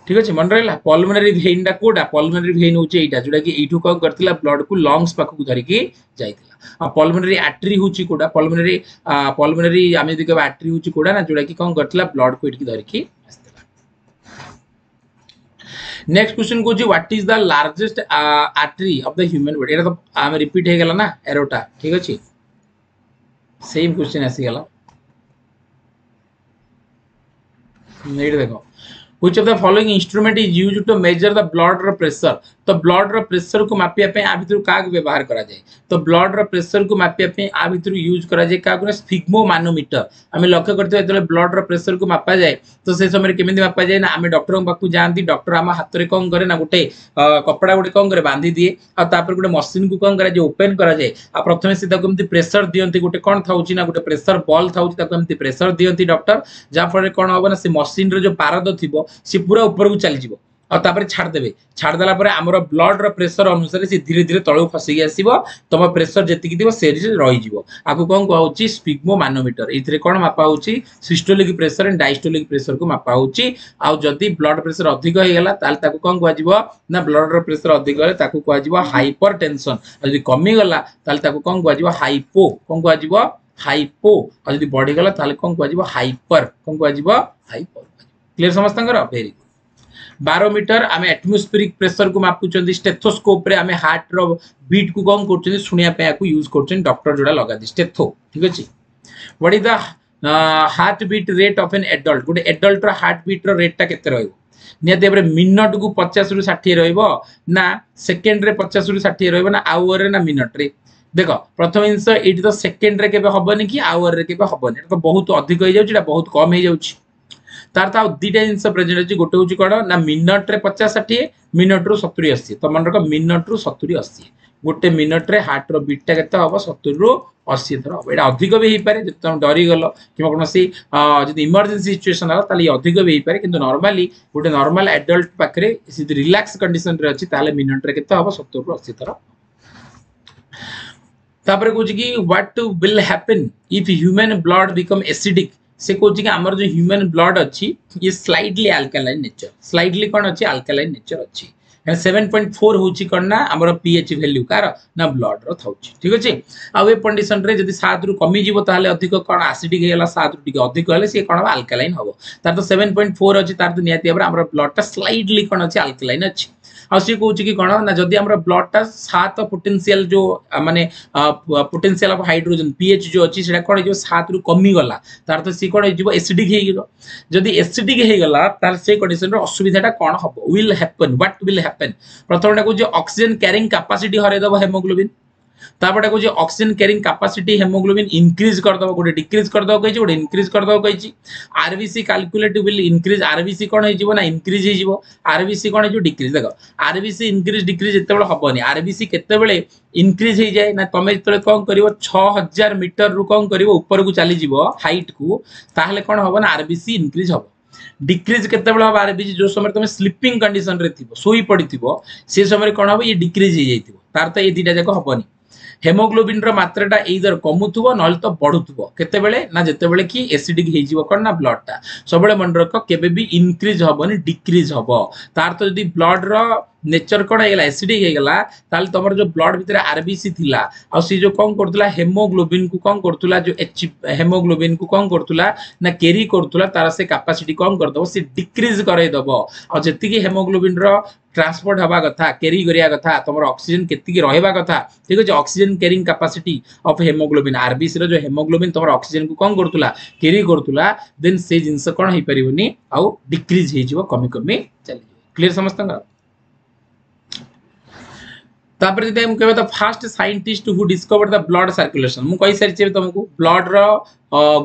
ठीक अच्छे मन रहा पलमोनारी भेन टा कौटा पलमोनारी भेन हूँ यहाँ जोटा कि यू कौन कर ब्लड को लंगस पाखक धरिकी जाता पलमोनारी आट्री हूँ कौटा पलमोनारी पलमोनारी आम जी कह आट्री हूँ कौटा ना जोटा कि कौन कर ब्लड को ये धरिकी नेक्स्ट क्वेश्चन को what is the largest artery of the human body एटा तो आम रिपीट हो गला ना एरोटा ठीक अछि सेम क्वेश्चन आसी गला नेट देखो which of the following instrument is used to measure the blood pressure तो blood pressure को मापिया पे आ भितर का व्यवहार करा जाए तो blood pressure को मापिया पे आ भितर यूज करा जाए का कोन स्फिग्मोमानोमीटर हमें लक्ष्य करते जेतले blood pressure को मापा जाए तो से समय केमिति मापा जाए ना हमें डॉक्टर पाखु जाती डॉक्टर आम हाथ में कौन करे ना गोटे कपड़ा गोटे कौन करे बांधी दिए आपर गोटे मशीन को कौन कराए ओपेन कराए आ प्रथम से एमती प्रेसर दिखती गोटे कौन था ना गोटे प्रेसर बल था एमती प्रेसर दिखती डॉक्टर जहाँफल कौन हम ना से मशीन रो जो पारद थी সি পুরা উপরକୁ ଚାଲିଯିବ ଆଉ ତାପରେ ଛାଡ଼ିଦେବେ ଛାଡ଼ିଦେଲା ପରେ ଆମର ବ୍ଲଡ଼ର ପ୍ରେସର ଅନୁସାରେ ସେ ଧୀରେ ଧୀରେ ତଳକୁ ଖସିକି ଆସିବ ତମ ପ୍ରେସର ଯେତିକି ଥିବ ସେ ରହିଯିବ ଆକୁ କ'ଣ କୁହାହେଉଛି ସ୍ପିଗ୍ମୋ ମାନୋମିଟର ଏଥିରେ କ'ଣ ମାପା ହେଉଛି ସିଷ୍ଟୋଲିକ୍ ପ୍ରେସର ଆଣ୍ଡ ଡାଇଷ୍ଟୋଲିକ୍ ପ୍ରେସରକୁ ମାପା ହେଉଛି ଆଉ ଯଦି ବ୍ଲଡ଼ ପ୍ରେସର ଅଧିକ ହେଇଗଲା ତାହେଲେ ତାକୁ କ'ଣ କୁହାଯିବ ନା ବ୍ଲଡ଼ର ପ୍ରେସର ଅଧିକ ହେଲେ ତାକୁ କୁହାଯିବ ହାଇପର ଟେନସନ୍ ଆଉ ଯଦି କମିଗଲା ତାହେଲେ ତାକୁ କ'ଣ କୁହାଯିବ ହାଇପୋ କ'ଣ କୁହାଯିବ ହାଇପୋ ଆଉ ଯଦି ବଢ଼ିଗଲା ତାହେଲେ କ'ଣ କୁହାଯିବ ହାଇପର କ'ଣ କୁହାଯିବ ହାଇପର क्लीयर समस्त भेरी गुड बारोमीटर आम एटमोस्फेरिक प्रेसर को मापुच्च स्टेथोस्कोप हार्ट रीट को कम कर यूज कर डक्टर जोड़ा लगा स्टेथो ठीक अच्छे what is the heart beat rate of an adult गोटे एडल्टर हार्ट बीट्र को पचास रु ନିହାତି रहा ମିନିଟ୍କୁ ପଚାଶରୁ ଷାଠିଏ पचास रु ସେକେଣ୍ଡରେ ପଚାଶରୁ ଷାଠିଏ ରହିବ ନା ଆୱାରରେ ନା ମିନିଟ୍ରେ ଦେଖ ପ୍ରଥମ ଜିନିଷ तो ତ ସେକେଣ୍ଡରେ କେବେ ହବନି କି ଆୱାରରେ କେବେ ହବନି ଏଇଟା बहुत अधिक हो जाए बहुत कम हो जाए तार दुटा जिन प्रेजेट अच्छी गोटे हूँ कौन ना मिनट्रे पचास षाठी मिनट रु सतुरी अशी तो मन रख मिनट रु सतुरी अशी गोटे मिनट्रे हार्ट रिटा के सतुरी रु अशी थर हम ये अधिक भी हो पाए जो तुम डरीगल कि इमरजेन्सी सिचुएसन है ये अधिक भी हो पाए कि नर्माली गोटे नर्माल एडल्ट पाखे रिलाक्स कंडीशन अच्छी तेल मिनट्रे के सतुरी अशी थर तापर कह what will happen if human blood become acidic ସେ କହୁଛି କି ଆମର ଯେଉଁ ହ୍ୟୁମାନ୍ ବ୍ଲଡ୍ ଅଛି ଇଏ ସ୍ଲାଇଡ୍ଲି ଆଲକାଲାଇନ୍ ନେଚର୍ ସ୍ଲାଇଡ୍ଲି କ'ଣ ଅଛି ଆଲକାଲାଇନ୍ ନେଚର୍ ଅଛି ସେଭେନ୍ ପଏଣ୍ଟ ଫୋର୍ ହେଉଛି କ'ଣ ନା ଆମର ପିଏଚ୍ ଭ୍ୟାଲ୍ୟୁ କାହାର ନା ବ୍ଲଡ୍ର ଥାଉଛି ଠିକ୍ ଅଛି ଆଉ ଏ କଣ୍ଡିସନ୍ରେ ଯଦି ସାତରୁ କମିଯିବ ତାହେଲେ ଅଧିକ କ'ଣ ଆସିଡ଼ିକ୍ ହେଇଗଲା ସାତରୁ ଟିକେ ଅଧିକ ହେଲେ ସିଏ କ'ଣ ହେବ ଆଲକାଲାଇନ୍ ହେବ ତାର ତ ସେଭେନ୍ ପଏଣ୍ଟ ଫୋର୍ ଅଛି ତାର ତ ନିହାତି ଭାବରେ ଆମର ବ୍ଲଡ୍ଟା ସ୍ଲାଇଡ୍ଲି କ'ଣ ଅଛି ଆଲକାଲାଇନ୍ ଅଛି ଆଉ ସିଏ କହୁଛି କି କ'ଣ ନା ଯଦି ଆମର ବ୍ଲଡ଼ଟା ସାତ ପୋଟେନ୍ସିଆଲ ଯେଉଁ ମାନେ ପୋଟେନ୍ସିଆଲ ଅଫ୍ ହାଇଡ୍ରୋଜେନ୍ ପିଏଚ୍ ଯେଉଁ ଅଛି ସେଇଟା କ'ଣ ହେଇଯିବ ସାତରୁ କମିଗଲା ତାର ତ ସିଏ କ'ଣ ହେଇଯିବ ଏସିଡିକ୍ ହେଇଯିବ ଯଦି ଏସିଡିକ୍ ହେଇଗଲା ତାହେଲେ ସେ କଣ୍ଡିସନର ଅସୁବିଧାଟା କ'ଣ ହେବ will happen what will happen ପ୍ରଥମଟା କହୁଛି ଅକ୍ସିଜେନ୍ କ୍ୟାରିଂ କାପାସିଟି ହରାଇଦେବ ହେମୋଗ୍ଲୋବିନ୍ ତାପଟେ କହୁଛି oxygen carrying capacity haemoglobin increase କରିଦେବ ଗୋଟେ ଡିକ୍ରିଜ୍ କରିଦେବ କହିଛି ଗୋଟେ ଇନକ୍ରିଜ୍ କରିଦେବ କହିଛି RBC calculate will increase RBC କ'ଣ ହେଇଯିବ ନା ଇନକ୍ରିଜ୍ ହେଇଯିବ ଆର୍ବିସି କ'ଣ ହେଇଯିବ ଡିକ୍ରିଜ୍ ଦେଖ ଆର୍ବିସି ଇନକ୍ରିଜ୍ ଡିକ୍ରିଜ୍ ଯେତେବେଳେ ହେବନି ଆର୍ବିସି କେତେବେଳେ ଇନକ୍ରିଜ୍ ହେଇଯାଏ ନା ତମେ ଯେତେବେଳେ କ'ଣ କରିବ ଛଅ ହଜାର ମିଟରରୁ କ'ଣ କରିବ ଉପରକୁ ଚାଲିଯିବ ହାଇଟ୍କୁ ତାହେଲେ କ'ଣ ହେବ ନା ଆର୍ବିସି ଇନକ୍ରିଜ୍ ହେବ ডিক্রিজ কেতবে হব আরবিজি যে সময় তুমি স্লিপিং কন্ডিশন রে থিব শোই পড়ি থিব সে সময় কোণ হব ইয়ে ডিক্রিজ হয়ে যাই তার তো এই দুইটা যাক হবনি ହେମୋଗ୍ଲୋବିନ୍ର ମାତ୍ରାଟା ଏଇଦର କମୁଥିବ ନହେଲେ ତ ବଢୁଥିବ କେତେବେଳେ ନା ଯେତେବେଳେ କି ଏସିଡିକ୍ ହେଇଯିବ କ'ଣ ନା ବ୍ଲଡ୍ଟା ସବୁବେଳେ ମନେ ରଖ କେବେ ବି ଇନକ୍ରିଜ୍ ହବନି ଡିକ୍ରିଜ୍ ହବ ତାର ତ ଯଦି ବ୍ଲଡ୍ର ନେଚର କ'ଣ ହେଇଗଲା ଏସିଡିକ୍ ହେଇଗଲା ତାହେଲେ ତମର ଯୋଉ ବ୍ଲଡ୍ ଭିତରେ ଆରବିସି ଥିଲା ଆଉ ସେ ଯୋଉ କ'ଣ କରୁଥିଲା ହେମୋଗ୍ଲୋବିନ୍କୁ କ'ଣ କରୁଥିଲା ଯୋଉ ଏଚ୍ ହେମୋଗ୍ଲୋବିନ୍କୁ କ'ଣ କରୁଥିଲା ନା କେରି କରୁଥିଲା ତାର ସେ କାପାସିଟି କ'ଣ କରିଦେବ ସେ ଡିକ୍ରିଜ୍ କରେଇଦେବ ଆଉ ଯେତିକି ହେମୋଗ୍ଲୋବିନ୍ର ट्रांसपोर्ट हवा कथा कैरी करिया कथा तुम अक्सीजेन के रहा कथा ठीक अच्छे oxygen carrying capacity of haemoglobin RBC रो जो हेमोग्लोबिन तुम अक्सीजेन को कौन करूला कैरी करूला देन से जिनस कौन हो पारे आउ डिक्रीज हो कमी कमी चल क्लीयर समस्त तापर जदि हम कहबा the first scientist who discover the blood circulation मु कहि सारि तुमको ब्लड रो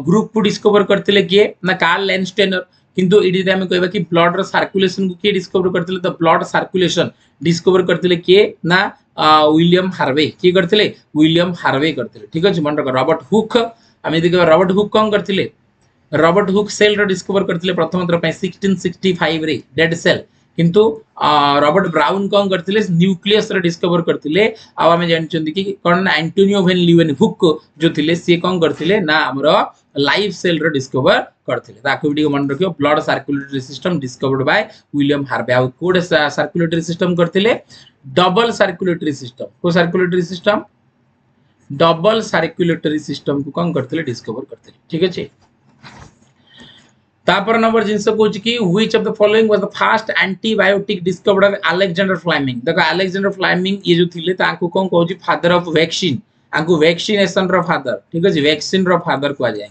ग्रुप को डिस्कवर करथिले किए ना कार्ल लेनस्टेनर किंतु एटी आम कह कि ब्लड सर्कुलेसन को किए डिस्कवर करते तो ब्लड सर्कुलेसन डिस्कवर करते किए ना विलियम हार्वे किए करते विलियम हार्वे करते ठीक अच्छे मन रख रबर्ट हुक आम यदि कह रबर्ट हुक कौन करते रबर्ट हुक सेल डिस्कवर करते प्रथम थर सिक्सटीन सिक्सटी फाइव रे डेड सेल किंतु रबर्ट ब्राउन कौन करते न्यूक्लियस डिस्कवर करते आम जानते कि कौन आंटोनियो भेन लिवेन हुक जो थे सी कौन करते ना आमर लाइफ सेल डिस्कवर करते तो मन रख blood circulatory system discovered by William Harvey आउ कौटे सर्कुलेटरी सिस्टम करते डबल सर्कुलेटरी सिस्टम को circulatory system double circulatory system को कौन करते डिस्कवर करते ठीक अच्छे तापर नंबर जिनस कौच कि which of the following was the first antibiotic discovered of Alexander Fleming देखो अलेक्जेंडर फ्लेमिंग ये जो थिले तांको कोन कहू फादर ऑफ वैक्सीन आंको वैक्सीनेशन रो फादर ठीक अछि वैक्सीन रो फादर को आ जाए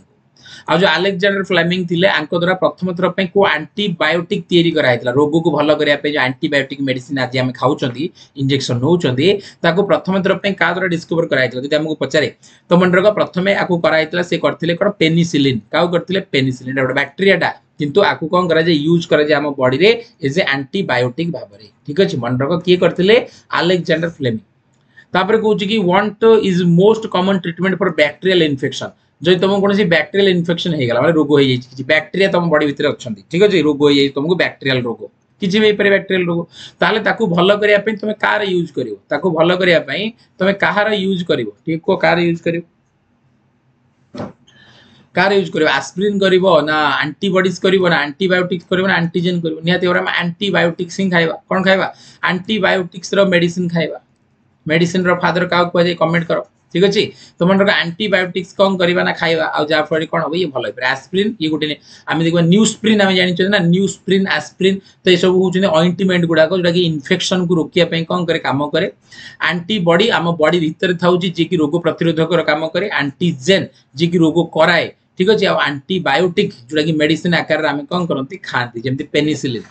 आ जो आलेक्जाडर फ्लैमिंग थे द्वारा प्रथम थर पर आंटीबायोटिक तैयारी कराई रोग को भल करने जो आंटीबायोटिक मेडिसीन आज आम खाऊँ इंजेक्शन नौकर प्रथम थर पर क्या द्वारा डिस्कवर कराई जब आमको पचारे तो मन रख प्रथम आपको कराई से करते कौन पेनिसिलीन क्या करते पेनिसिलीन गोटे बैक्टेरिया किंतु आपको कौन कर यूज कराए बडी में एज ए आंटीबायोटिक भाव में ठीक अच्छे मन रख किए करते आलेक्जाडर फ्लेमिंग कहे कि one is most common treatment for bacterial infection जो तुमको कौन से बैक्टेरियल इनफेक्शन होगा मैं रोग हो जाए बैक्टेरिया तुम बड़ी भितर अच्छे ठीक है रोग हो जाए तुमको बैक्टेरियाल रोग किसी भी हो बैक्टेरियाल रोग तक भल करने तुम कहार यूज कर भल करने तुम कह यूज कर ठीक यूज कर कार यूज कर आस्प्रीन करना आंटीबडीज करना आंटीबायोटिक्स करना आंटीजेन कर आंटीबायोटिक्स ही खाइबा कौन खाइबा आंटीबायोटिक्स रेडिसीन खाइबा मेडिसीन रादर क्या कमेंट करो ঠিক ଅଛି ତୁମମାନଙ୍କର ଆଣ୍ଟିବାୟୋଟିକ୍ସ କ'ଣ କରିବା ନା ଖାଇବା ଆଉ ଯାହାଫଳରେ କ'ଣ ହେବ ଇଏ ଭଲ ହେଇପାରିବ ଆସ୍ପ୍ରିନ୍ ଇଏ ଗୋଟେ ଆମେ ଦେଖିବା ନ୍ୟୁସ୍ପ୍ରିନ୍ ଆମେ ଜାଣିଛନ୍ତି ନା ନ୍ୟୁସ୍ପ୍ରିନ୍ ଆସ୍ପ୍ରିନ୍ ତ ଏସବୁ ହେଉଛନ୍ତି ଅଏଣ୍ଟମେଣ୍ଟ ଗୁଡ଼ାକ ଯେଉଁଟାକି ଇନଫେକ୍ସନକୁ ରୋକିବା ପାଇଁ କ'ଣ କରେ କାମ କରେ ଆଣ୍ଟିବଡି ଆମ ବଡି ଭିତରେ ଥାଉଛି ଯିଏକି ରୋଗ ପ୍ରତିରୋଧକର କାମ କରେ ଆଣ୍ଟିଜେନ୍ ଯିଏକି ରୋଗ କରାଏ ଠିକ୍ ଅଛି ଆଉ ଆଣ୍ଟିବାୟୋଟିକ୍ ଯେଉଁଟାକି ମେଡିସିନ୍ ଆକାରରେ ଆମେ କ'ଣ କରନ୍ତି ଖାଆନ୍ତି ଯେମିତି penicillin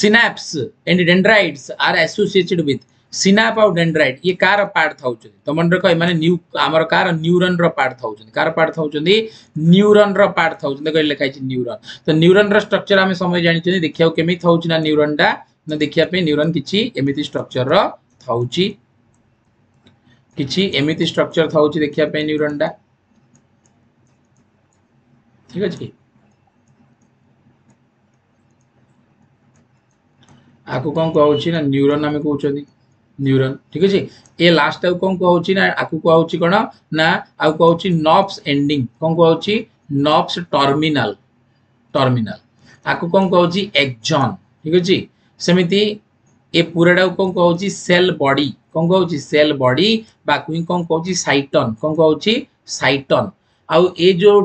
synapse and dendrites are associated with synapse आउ डेड्राइट ये कार पार्ट था तो मन रख मैंने आम कार न्यूरन रार्ट था कार पार्ट था न्यूरन रार्ट था देख लिखाई न्यूरन तो न्यूरन रक्चर आम समय जानते देखा कमी था न्यूरन टा ना देखा न्यूरन किसी एमती स्ट्रक्चर रही किसी एमती स्ट्रक्चर था देखा न्यूरन टा ठीक अच्छे आपको कौन कह न्यूरन आम कौन ନ୍ୟୁରନ୍ ଠିକ୍ ଅଛି ଏ ଲାଷ୍ଟ ଆଉ କ'ଣ କୁହାହେଉଛି ନା ଆକୁ କୁହାହେଉଛି କ'ଣ ନା ଆଉ କୁହାହେଉଛି ନପ୍ସ ଏଣ୍ଡିଂ କ'ଣ କୁହାହେଉଛି ନପ୍ସ ଟର୍ମିନାଲ ଟର୍ମିନାଲ ଆକୁ କ'ଣ କୁହାହେଉଛି ଏକ୍ଜନ୍ ଠିକ୍ ଅଛି ସେମିତି ଏ ପୁରାଟାକୁ କ'ଣ କହୁଛି ସେଲ୍ ବଡି କ'ଣ କହୁଛି ସେଲ୍ ବଡି ବା ଆକୁ ହିଁ କ'ଣ କହୁଛି ସାଇଟନ୍ କ'ଣ କହୁଛି ସାଇଟନ୍ ଆଉ ଏ ଯେଉଁ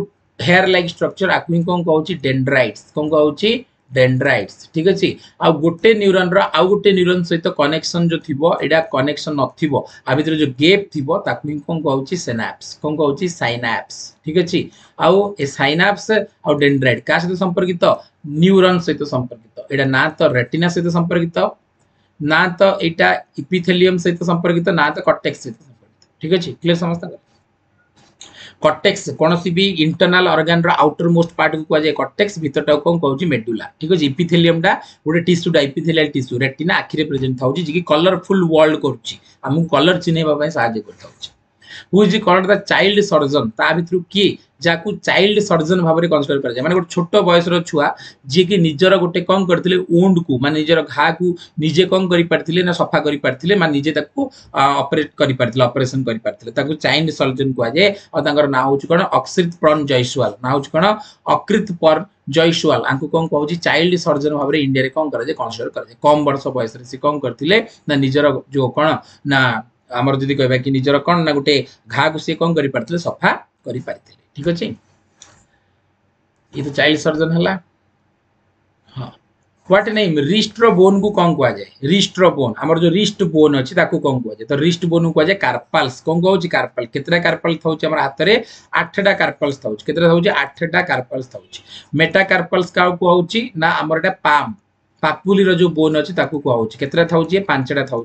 ହେୟାର୍ ଲାଇକ୍ ଷ୍ଟ୍ରକ୍ଚର ଆକୁ ହିଁ କ'ଣ କହୁଛି ଡେଣ୍ଡ୍ରାଇଟ୍ସ କ'ଣ କହୁଛି ডেন্ড্রাইটস ঠিক আছে আউ গোটে নিউরনর আউ গোটে নিউরন সহিত কনেকশন যে থিব এটা কনেকশন নথিব আ ভিতরে যে গেপ থিব তাকে কোন কৌছি সেনাপস কোন কৌছি সাইনাপস ঠিক আছে আউ এ সাইনাপস আউ ডেন্ড্রাইট কাহ সহ সম্পর্কিত নিউরন সহিত সম্পর্কিত এটা না তো রেটিনা সহিত সম্পর্কিত না তো এটা ইপিথেলিয়াম সহিত সম্পর্কিত না তো কটেক্স সহিত সম্পর্কিত ঠিক আছে ক্লিয়ার সমস্ত କଟେକ୍ସ କୌଣସି ବି ଇଣ୍ଟରନାଲ ଅର୍ଗାନର ଆଉଟର ମୋଷ୍ଟ ପାର୍ଟକୁ କୁହାଯାଏ କଟେକ୍ସ ଭିତରଟାକୁ କ'ଣ କହୁଛି ମେଡୁଲା ଠିକ୍ ଅଛି ଇପିଥେଲିୟମଟା ଗୋଟେ ଟିସୁଟା ଇପିଥେଲିଆଲ ଟିସୁ ରେଟିନା ଆଖିରେ ପ୍ରେଜେଣ୍ଟ ଥାଉଛି ଯିଏକି କଲରଫୁଲ୍ ୱାର୍ଲଡ କରୁଛି ଆମକୁ କଲର ଚିହ୍ନେଇବା ପାଇଁ ସାହାଯ୍ୟ କରିଥାଉଛି who is called the child surgeon ତା ଭିତରୁ କିଏ ଯାହାକୁ ଚାଇଲ୍ଡ ସର୍ଜନ ଭାବରେ କନସିଡର କରାଯାଏ ମାନେ ଗୋଟେ ଛୋଟ ବୟସର ଛୁଆ ଯିଏକି ନିଜର ଗୋଟେ କ'ଣ କରିଥିଲେ ଉଣ୍ଡକୁ ମାନେ ନିଜର ଘାକୁ ନିଜେ କ'ଣ କରିପାରିଥିଲେ ନା ସଫା କରିପାରିଥିଲେ ମାନେ ନିଜେ ତାକୁ ଅପରେଟ କରିପାରିଥିଲେ ଅପରେସନ କରିପାରିଥିଲେ ତାକୁ ଚାଇଲ୍ଡ ସର୍ଜନ କୁହାଯାଏ ଆଉ ତାଙ୍କର ନାଁ ହେଉଛି କ'ଣ ଅକ୍ସିତ ପ୍ରନ ଜୟସ୍ୱାଲ ନାଁ ହେଉଛି କ'ଣ ଅକ୍ରିତ ପର ଜୟସ୍ୱାଲ ଆଙ୍କୁ କ'ଣ କହୁଛି ଚାଇଲ୍ଡ ସର୍ଜନ ଭାବରେ ଇଣ୍ଡିଆରେ କ'ଣ କରାଯାଏ କନସିଡର କରାଯାଏ କମ୍ ବର୍ଷ ବୟସରେ ସେ କ'ଣ କରିଥିଲେ ନା ନିଜର ଯୋଉ କ'ଣ ନା ଆମର ଯଦି କହିବା କି ନିଜର କ'ଣ ନା ଗୋଟେ ଘାକୁ ସିଏ କ'ଣ କରିପାରିଥିଲେ ସଫା କରିପାରିଥିଲେ ठीक अच्छे ये तो चाइल्ड सर्जन है व्हाट नेम रिस्टर बोन को कौन कह जाए रिस्टर बोन आम जो रिस्ट बोन अच्छे कौन कह जाए तो रिस्ट बोन को कहुए कार्पाल्स कौन कह कार्पाल कतटा कार्पाल था हाथ में आठटा कार्पाल्स था आठटा कार्पाल्स था मेटा कार्पाल्स का आमर पाम पापुल जो बोन अच्छे कहुच्छे कतटा था पांचटा था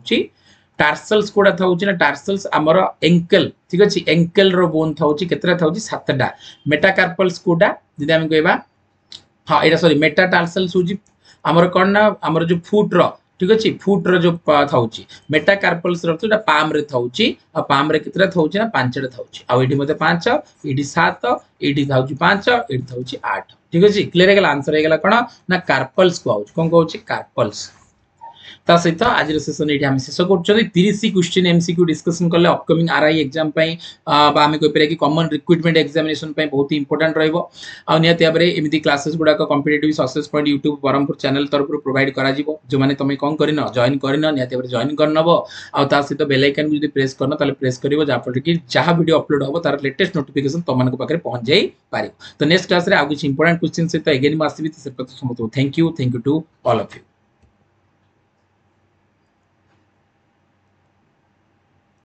টার্সেলস কোটা থাকছে না টার্সেলস আমার এঙ্কেল ঠিক আছে এঙ্কেল বোন থাকছে কেতটা থাকছে সাতটা মেটাকার্পলস কোটা যদি আমি কহবা হ্যাঁ এটা সরি মেটা টার্সেলস হচ্ছে আমার কণ না আমার যে ফুট্র ঠিক আছে ফুট্র যে থাকছে মেটাকার্পলস অর্থ এটা পাম্রে থাকছে আর পাম্রে কেতটা থাকছে না পাঁচটা থাকছে আর এটি মধ্যে পাঁচ এটি সাত এটি থাকছে পাঁচ এটি থাকছে আট ঠিক আছে ক্লিয়ার হয়ে গেল আনসর হয়ে গেল কোণ না কার্পলস কু আউছে কোণ কৌছে কার্পলস सहित आज सेसन ये शेष करोश्चि एम सिक्यू डिस्कसन कले अपकमिंग आर आई एक्जाम आम कहपर कि कमन रिक्रुटमेंट एक्जामेसन बहुत इंपोर्टाट रोक आउ निमी क्लासेस गुडा कंपिटेट success point YouTube Brahmapur channel तरफ प्रोवैड कर जो मैंने तुम कौन कर जइन कर जइन कर नव आहत बेलैकन भी जब प्रेस करना तो प्रेस कर जहाँफल कि जहाँ भिडियो अपलोड हम तार लेटेस्ट नोटिकेसन तुमक पहुंच जाए तो नेक्स्ट क्लास में आगे इंपोर्टाट क्वेश्चन सहित एगे मुझे आसमी तो समस्त thank you thank you to all of you